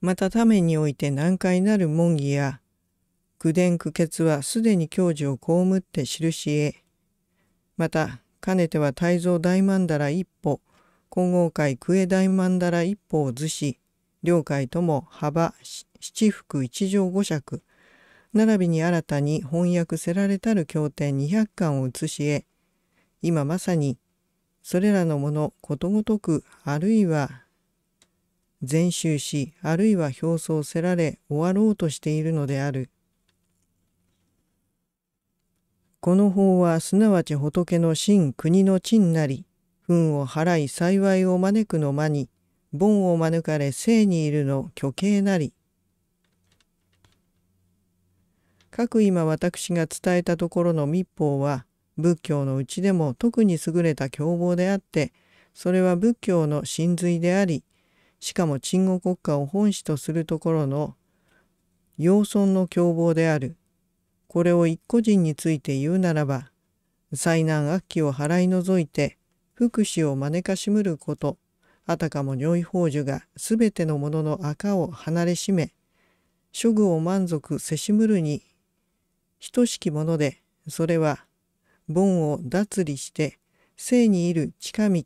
またためにおいて難解なる門議や九伝九血はすでに教授を被って印へ。また、かねては泰造大曼荼羅一歩、金剛会久エ大曼荼羅一歩を図し、両会とも幅七福一条五尺、並びに新たに翻訳せられたる経典二百巻を写しえ、今まさに、それらのものことごとく、あるいは全集し、あるいは表層せられ終わろうとしているのである。この法はすなわち仏の真国の地になり、運を払い幸いを招くの間に、盆を免れ生にいるの虚形なり。各今私が伝えたところの密法は、仏教のうちでも特に優れた凶暴であって、それは仏教の真髄であり、しかも鎮護国家を本旨とするところの、養尊の凶暴である。これを一個人について言うならば、災難悪鬼を払い除いて、福祉を招かしむること、あたかも如意宝珠がすべてのものの赤を離れしめ、諸具を満足せしむるに、等しきもので、それは、盆を脱離して、生にいる近道、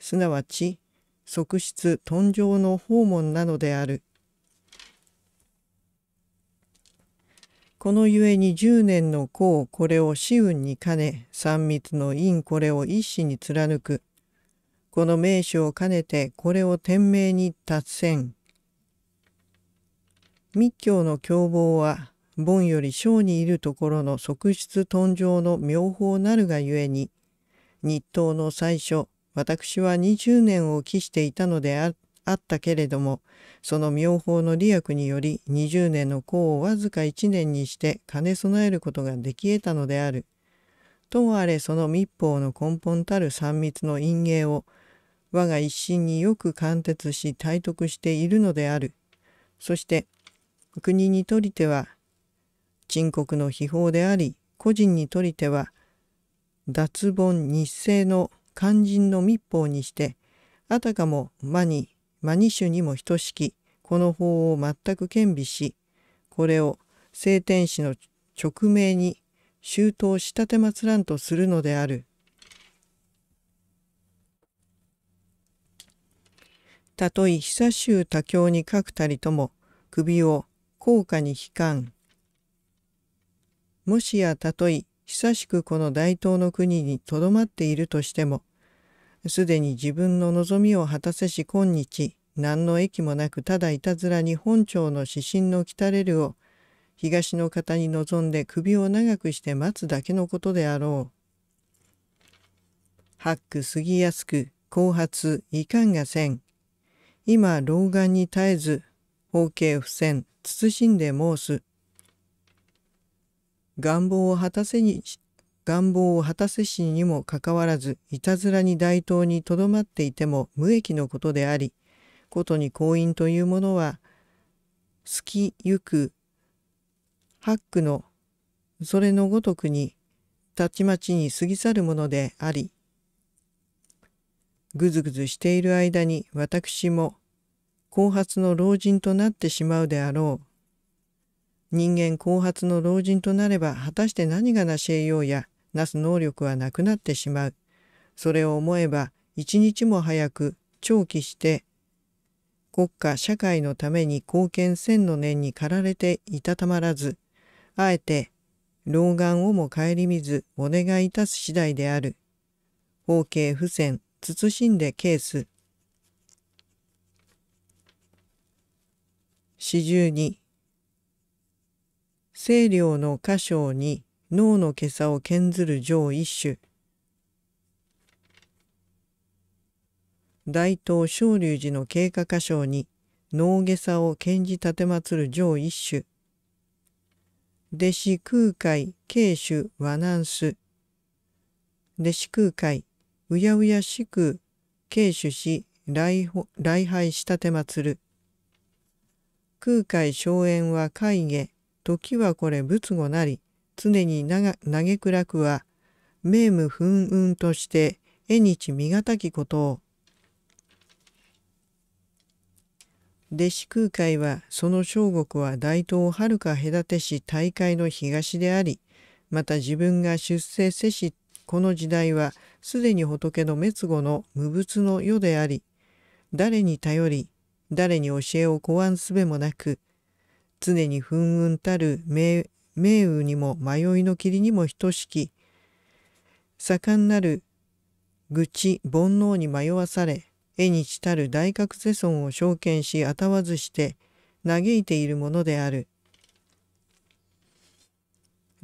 すなわち、側室、頓上の訪問なのである。このゆえに十年の功これを死運に兼ね、三密の因これを一子に貫く。この名所を兼ねてこれを天命に達せん。密教の凶暴は、凡より小にいるところの側室頓上の妙法なるがゆえに、日東の最初、私は20年を期していたのであっあったけれどもその妙法の利益により20年の功をわずか1年にして兼ね備えることができ得たのである。ともあれその密法の根本たる三密の陰影を我が一心によく貫徹し体得しているのである。そして国にとりては沈国の秘宝であり個人にとりては脱本日清の肝心の密法にしてあたかも魔にマニュにも等しきこの法を全く兼備しこれを聖天使の直命に周到したてまつらんとするのである。たとえ久州多教にかくたりとも首を高価に悲観。もしやたとえ久しくこの大東の国にとどまっているとしてもすでに自分の望みを果たせし今日、何の益もなくただいたずらに本庁の指針の来たれるを、東の方に臨んで首を長くして待つだけのことであろう。ック過ぎやすく、後発、いかんがせん。今、老眼に絶えず、方形不戦、慎んで申す。願望を果たせに願望を果たせしにもかかわらずいたずらに大東にとどまっていても無益のことでありことに婚姻というものは好きゆくハックのそれのごとくにたちまちに過ぎ去るものでありぐずぐずしている間に私も後発の老人となってしまうであろう人間後発の老人となれば果たして何が成し得ようやなす能力はなくなってしまう。それを思えば一日も早く長期して国家社会のために貢献千の念に駆られていたたまらず、あえて老眼をも顧みずお願いいたす次第である。方形不戦、慎んでケース。四十二。清涼の箇所に脳の袈裟を剣ずる上一種大東昇龍寺の経過箇所に脳下差を剣じ奉る上一種弟子空海慶主和南ス弟子空海うやうやしく慶主し礼来拝したてまつる空海荘園は会下時はこれ仏語なり常に嘆く楽くは名無紛運として縁日身たきことを弟子空海はその小国は大東をはるか隔てし大海の東でありまた自分が出世せしこの時代はすでに仏の滅後の無物の世であり誰に頼り誰に教えを考案すべもなく常に憤運たる名名雨にも迷いの霧にも等しき盛んなる愚痴煩悩に迷わされ絵にちたる大覚世尊を証券しあたわずして嘆いているものである。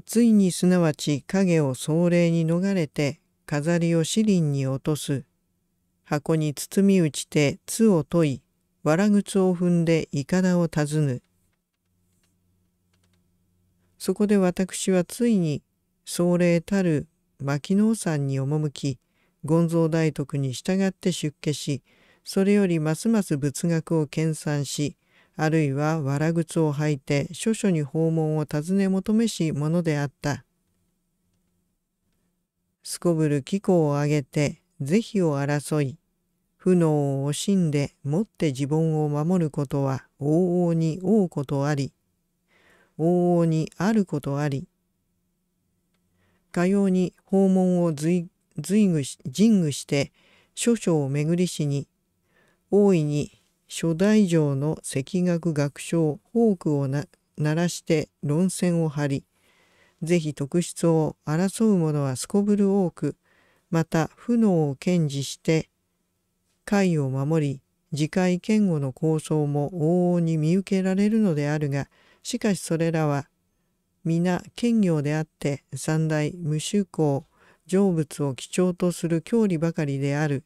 ついにすなわち影を壮麗に逃れて飾りを四輪に落とす箱に包み打ちて巣を問いわら靴を踏んでいかだを尋ぬそこで私はついに壮麗たる牧農山に赴き権蔵大徳に従って出家しそれよりますます仏学を研鑽しあるいは藁靴を履いて諸書に訪問を尋ね求めしものであったすこぶる気候を挙げて是非を争い不能を惜しんでもって自分を守ることは往々に多うことあり往々にあることありかように訪問を随具し尽具して諸書を巡りしに大いに諸大城の赤学学賞ホークをな鳴らして論戦を張り是非特質を争う者はすこぶる多くまた不能を堅持して会を守り次回堅固の構想も往々に見受けられるのであるがしかしそれらは皆兼業であって三大無宗公成仏を基調とする教理ばかりである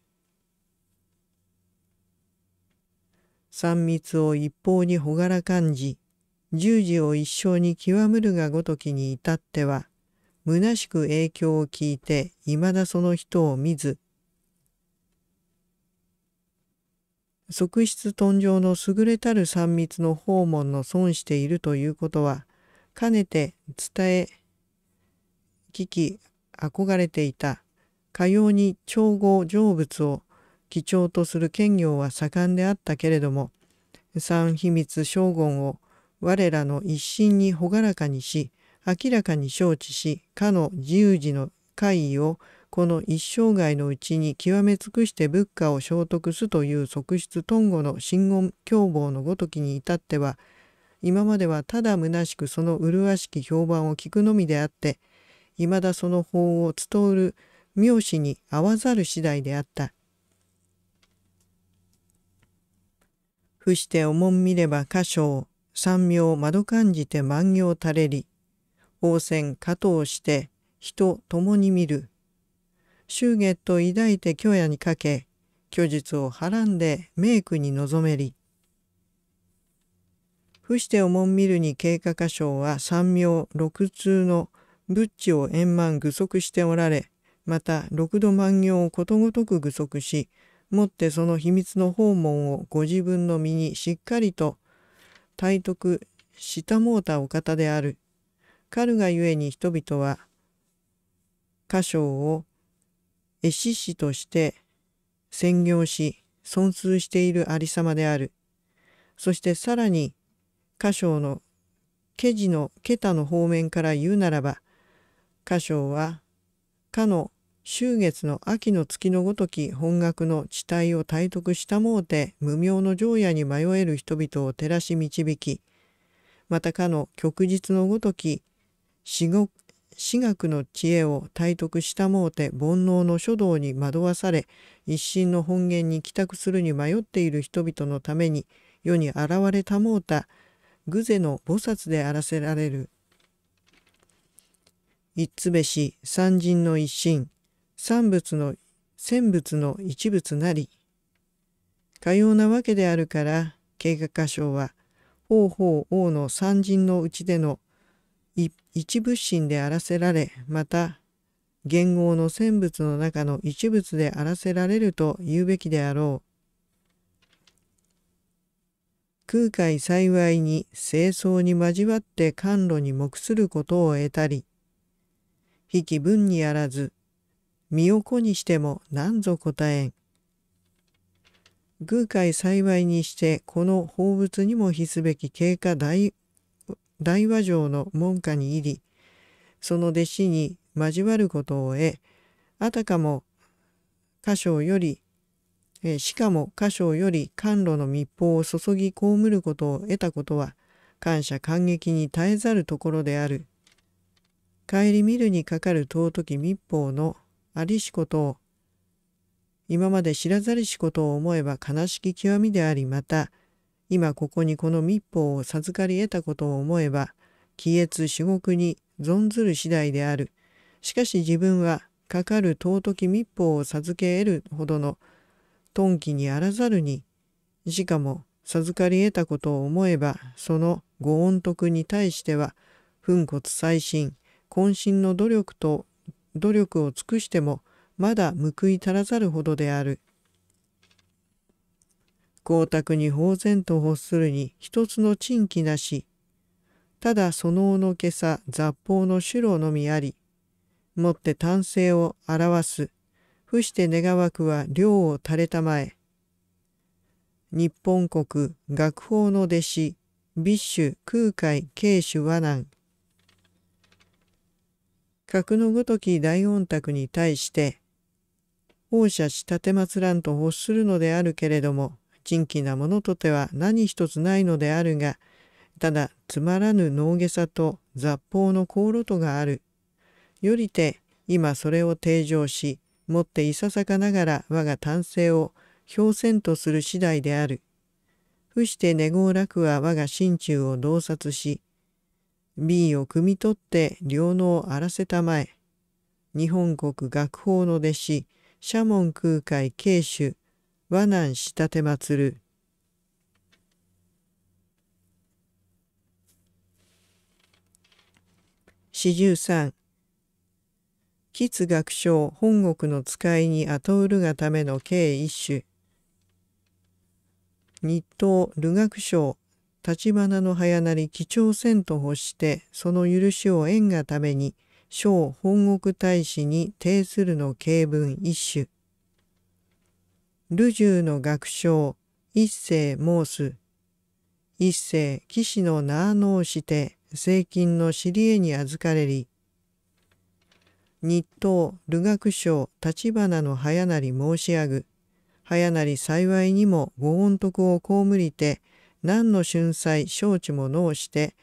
三密を一方に朗らかじ十字を一生に極むるがごときに至っては虚しく影響を聞いていまだその人を見ず側室豚上の優れたる三密の訪問の損しているということは、かねて伝え、聞き、憧れていた、かように調合成仏を基調とする兼業は盛んであったけれども、三秘密将軍を我らの一心に朗らかにし、明らかに承知し、かの自由時の会意をこの一生涯のうちに極め尽くして仏家を聖徳すという側室頓悟の真言凶暴のごときに至っては今まではただ虚しくその麗しき評判を聞くのみであっていまだその法を伝うる妙子に合わざる次第であった。伏しておもん見れば歌唱三名窓感じて万行垂れり応戦加藤して人共に見る祝月と抱いて虚夜にかけ虚実をはらんで名句に臨めり伏しておもん見るに経過歌唱は三名六通の仏地を円満具足しておられまた六度万行をことごとく具足しもってその秘密の訪問をご自分の身にしっかりと体得したもうたお方である。彼がゆえに人々は歌唱を死死として専業し尊崇しているありさまである。そしてさらに、歌唱の家事の桁の方面から言うならば、歌唱は、かの秋月の秋の月のごとき本学の地帯を体得したもうて無名の常夜に迷える人々を照らし導き、またかの旭日のごとき至極私学の知恵を体得したもうて煩悩の書道に惑わされ一心の本源に帰宅するに迷っている人々のために世に現れたもうた偶然の菩薩であらせられる一つべし三人の一心三仏の千仏の一仏なりかようなわけであるから経過箇所は方法王の三人のうちでの一物心であらせられ、また、元号の選物の中の一物であらせられると言うべきであろう。空海幸いに清掃に交わって甘露に黙することを得たり、非気分にあらず、身を粉にしても何ぞ答えん。空海幸いにしてこの放物にも比すべき経過大大和城の門下に入りその弟子に交わることを得あたかも歌唱よりえしかも歌唱より甘露の密法を注ぎ被ることを得たことは感謝感激に耐えざるところである。帰り見るにかかる尊き密法のありしことを今まで知らざりしことを思えば悲しき極みでありまた今ここにこの密法を授かり得たことを思えば、気悦至極に存ずる次第である。しかし自分は、かかる尊き密法を授け得るほどの頓気にあらざるに、しかも授かり得たことを思えば、そのご恩徳に対しては、粉骨再心、渾身の努力と努力を尽くしても、まだ報い足らざるほどである。光沢に呆然と欲するに一つの珍奇なし、ただそのおのけさ雑宝の種路のみあり、もって丹精を表す、伏して願わくは量を垂れたまえ。日本国学法の弟子、ビッシュ空海慶主和南。格のごとき大音卓に対して、王者し奉らんと欲するのであるけれども、珍奇なものとては何一つないのであるが、ただつまらぬ脳下さと雑法の航路とがある。よりて今それを定常し、もっていささかながら我が丹精を表せとする次第である。伏して寝合楽は我が心中を洞察し、B を汲み取って両能荒らせたまえ。日本国学法の弟子、社門空海慶主、和難したてまつる四十三吉学賞本国の使いに後うるがための計一種日東留学賞立花の早なり貴重船と欲してその許しを縁がために小本国大使に呈するの経文一種ルジュの学章一世申す。一世騎士の名申して、聖金の知り得に預かれり。日東ル学章立花の早なり申し上ぐ。早なり幸いにもご恩徳を被りて、何の春祭招致も申して、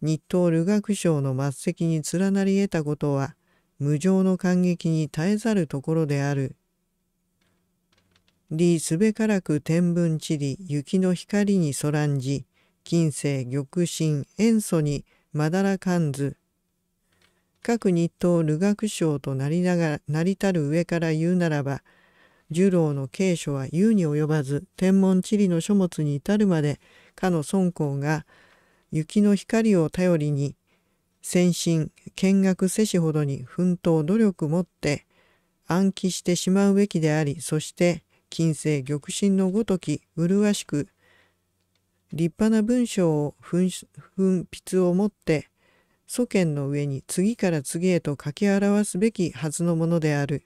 日東ル学章の末席に連なり得たことは、無常の感激に耐えざるところである。理すべからく天文地理雪の光にそらんじ金星玉神塩素にまだらかんず各日東流学賞となりながら成りたる上から言うならば十郎の慶書は言うに及ばず天文地理の書物に至るまでかの孫公が雪の光を頼りに先進見学せしほどに奮闘努力持って暗記してしまうべきでありそして金星玉神のごとき麗しく立派な文章を紛筆を持って祖剣の上に次から次へと書き表すべきはずのものである。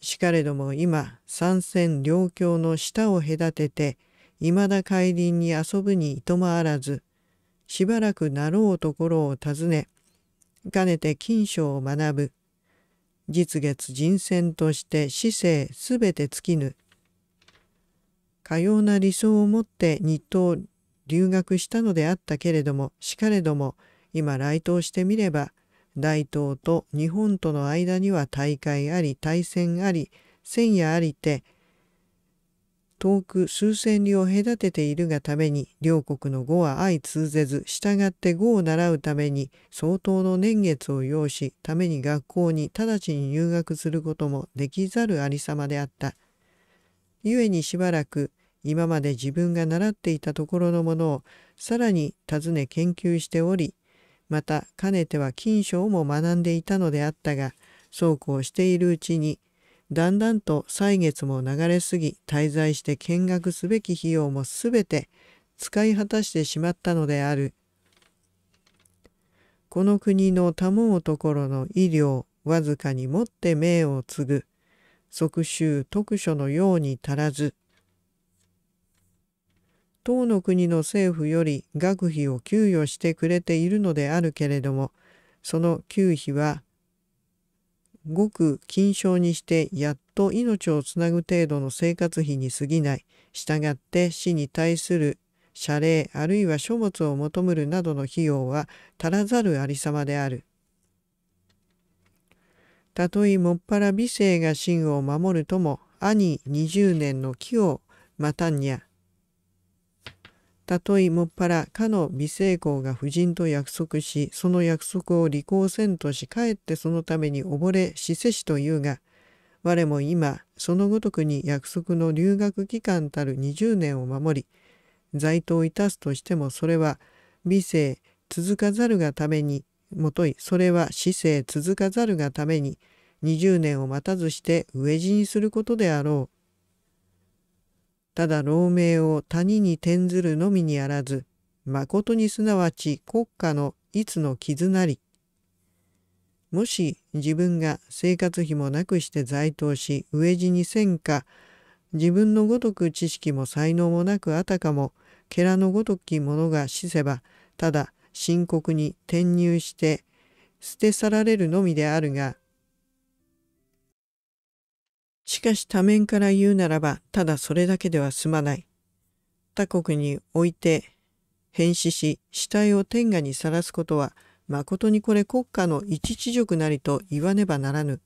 しかれども今三戦両教の下を隔てていまだ海林に遊ぶにいとまあらずしばらくなろうところを訪ねかねて金書を学ぶ実月人選として市政すべて尽きぬ。かような理想を持って日東留学したのであったけれども、しかれども、今来島してみれば、大東と日本との間には大会あり、大戦あり、戦夜ありて、遠く数千里を隔てているがために両国の語は相通ぜず従って語を習うために相当の年月を要しために学校に直ちに入学することもできざるありさまであった。故にしばらく今まで自分が習っていたところのものをさらに尋ね研究しておりまたかねては金賞も学んでいたのであったがそうこうしているうちにだんだんと歳月も流れ過ぎ滞在して見学すべき費用もすべて使い果たしてしまったのであるこの国の多もうところの医療わずかにもって命を継ぐ即州特書のように足らず当の国の政府より学費を給与してくれているのであるけれどもその給費はごく金賞にしてやっと命をつなぐ程度の生活費に過ぎない。したがって死に対する謝礼あるいは書物を求むるなどの費用は足らざるありさまである。たとえもっぱら美声が真を守るとも兄20年の木をまたんにゃたとえもっぱらかの美成功が夫人と約束し、その約束を履行せんとし、かえってそのために溺れ死せしというが、我も今、そのごとくに約束の留学期間たる20年を守り、在頭いたすとしてもそれは美性続かざるがために、もとい、それは死生続かざるがために、20年を待たずして飢え死にすることであろう。ただ老名を谷に転ずるのみにあらず、誠にすなわち国家のいつの傷なり。もし自分が生活費もなくして在当し、飢え死にせんか、自分のごとく知識も才能もなくあたかも、寺のごときものが死せば、ただ深刻に転入して、捨て去られるのみであるが、しかし多面から言うならば、ただそれだけでは済まない。他国において変死し、死体を天下にさらすことは、まことにこれ国家の一知辱なりと言わねばならぬ。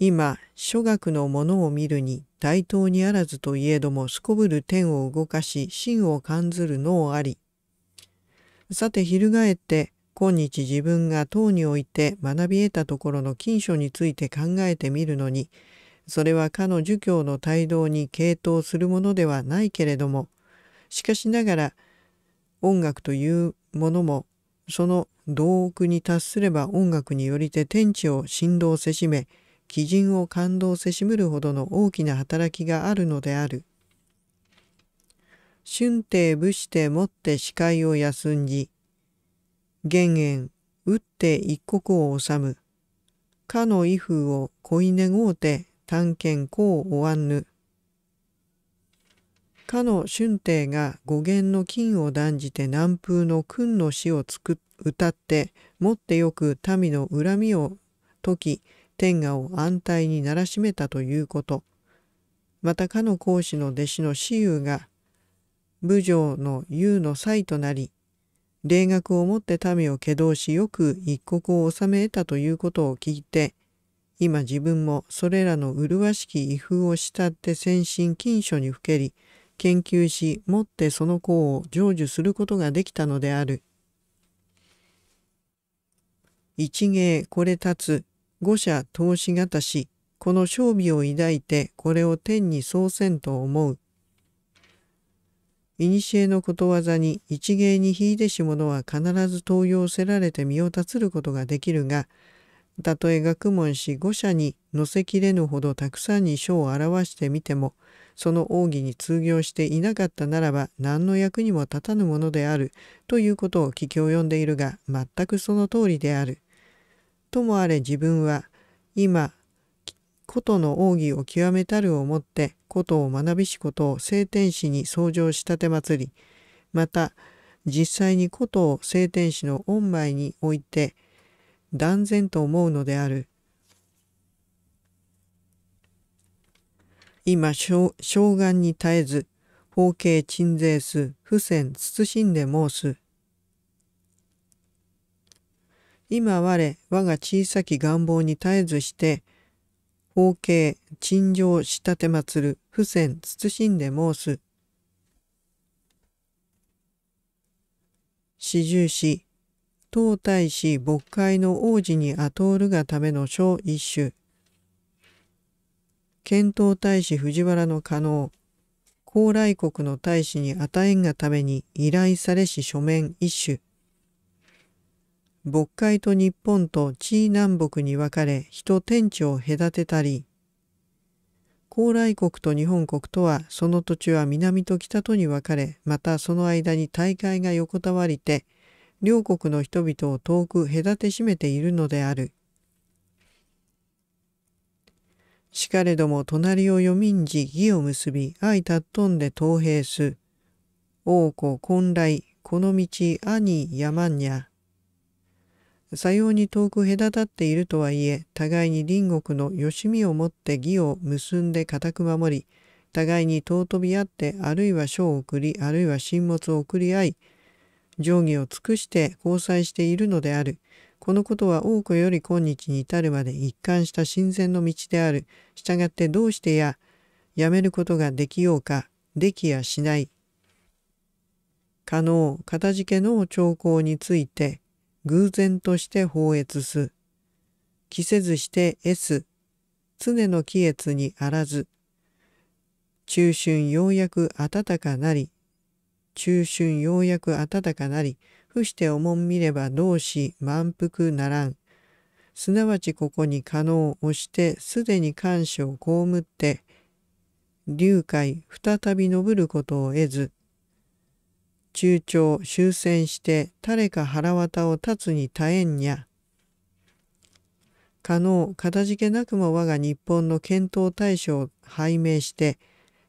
今、諸学のものを見るに、大東にあらずといえども、すこぶる天を動かし、真を感ずる脳あり。さて、翻って、今日自分が唐において学び得たところの近所について考えてみるのにそれはかの儒教の帯同に傾倒するものではないけれどもしかしながら音楽というものもその道奥に達すれば音楽によりて天地を振動せしめ基人を感動せしむるほどの大きな働きがあるのである。春帝武士てもって視界を休んじ玄縁打って一国を治む。かの威風を恋ねごうて探検こうおわんぬ。かの春帝が語源の金を断じて南風の君の死をつく歌ってもってよく民の恨みを解き天下を安泰にならしめたということ。またかの講師の弟子の私有が武将の優の才となり霊学をもって民を祁動しよく一国を治め得たということを聞いて今自分もそれらの麗しき威風を慕って先進近所にふけり研究しもってその功を成就することができたのである一芸これ立つ五者投資型しこの勝利を抱いてこれを天に創せんと思う古のことわざに一芸に秀でし者は必ず登用せられて身を立つることができるが、たとえ学問し五社に載せきれぬほどたくさんに書を表してみても、その奥義に通行していなかったならば何の役にも立たぬものであるということを聞き及んでいるが全くその通りである。ともあれ自分は今ことの奥義を極めたるをもって、ことを学びしことを聖天使に創上したて祭り、また、実際にことを聖天使の御前に置いて、断然と思うのである。今、障岸に絶えず、法形鎮税す不戦慎んで申す。今我、我が小さき願望に絶えずして、法慶、陳情仕立て祭る、不戦、慎んで申す。四十四、当大使牧会の王子にとうるがための書一種。遣唐大使藤原の加納、高麗国の大使に与えんがために依頼されし書面一種。渤海と日本と地位南北に分かれ人天地を隔てたり高麗国と日本国とはその土地は南と北とに分かれまたその間に大海が横たわりて両国の人々を遠く隔てしめているのである。しかれども隣を読みんじ義を結び相たっとんで東平す。王子混来この道兄山にゃ。さように遠く隔たっているとはいえ、互いに隣国のよしみをもって義を結んで固く守り、互いに尊び合って、あるいは書を送り、あるいは神物を送り合い、定義を尽くして交際しているのである。このことは多くより今日に至るまで一貫した親善の道である。従ってどうしてや、やめることができようか、できやしない。可能、かたじけの兆候について、偶然として放越す。着せずして S、常の季越にあらず。中春ようやく暖かなり、中春ようやく暖かなり、伏しておもん見れば同志満腹ならん。すなわちここに可能をしてすでに感謝を被って、竜海再び昇ることを得ず、中朝終戦して誰か腹渡を立つに耐えんにゃ。可能、かたじけなくも我が日本の検討大将を拝命して、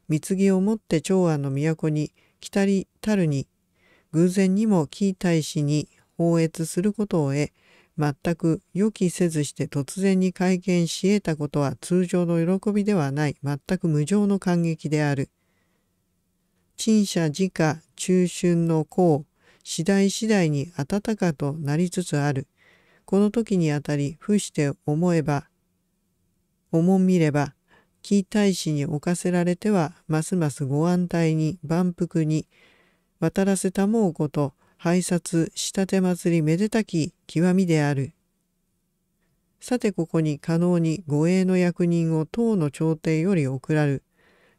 貢ぎをもって長安の都に来たりたるに、偶然にも紀大使に放越することを得、全く予期せずして突然に会見し得たことは通常の喜びではない、全く無常の感激である。陳謝時家中春の功、次第次第に暖かとなりつつある。この時にあたり、伏して思えば、思みれば、木大使に侵せられては、ますますご安泰に、万福に、渡らせたもうこと、拝察、仕立て祭りめでたき、極みである。さてここに可能に護衛の役人を党の朝廷より送らる。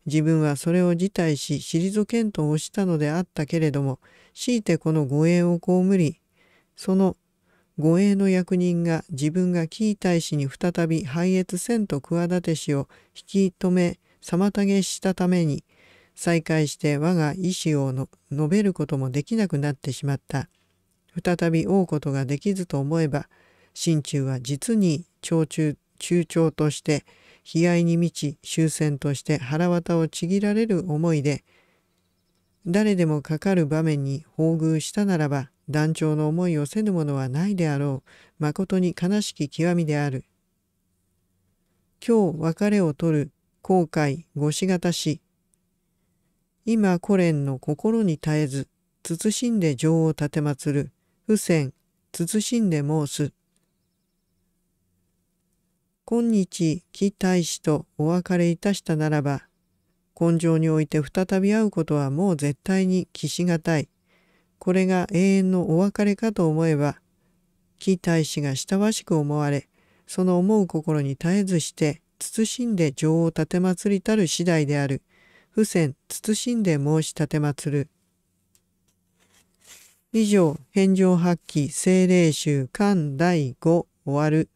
自分はそれを辞退し退けんと推したのであったけれども強いてこの護衛を被りその護衛の役人が自分が紀伊大使に再び拝謁せんと企てしを引き止め妨げしたために再開して我が意思をの述べることもできなくなってしまった再び追うことができずと思えば心中は実に長中中長として悲哀に満ち終戦として腹渡をちぎられる思いで誰でもかかる場面に遭遇したならば団長の思いをせぬものはないであろう誠に悲しき極みである今日別れを取る後悔ごしがたし今古蓮の心に絶えず慎んで情を奉る不戦慎んで申す今日、木大使とお別れいたしたならば、根性において再び会うことはもう絶対に期しがたい。これが永遠のお別れかと思えば、木大使が親しく思われ、その思う心に絶えずして、謹んで情を奉りたる次第である。不戦、謹んで申し立て奉る。以上、返上発揮、精霊集、巻第5、終わる。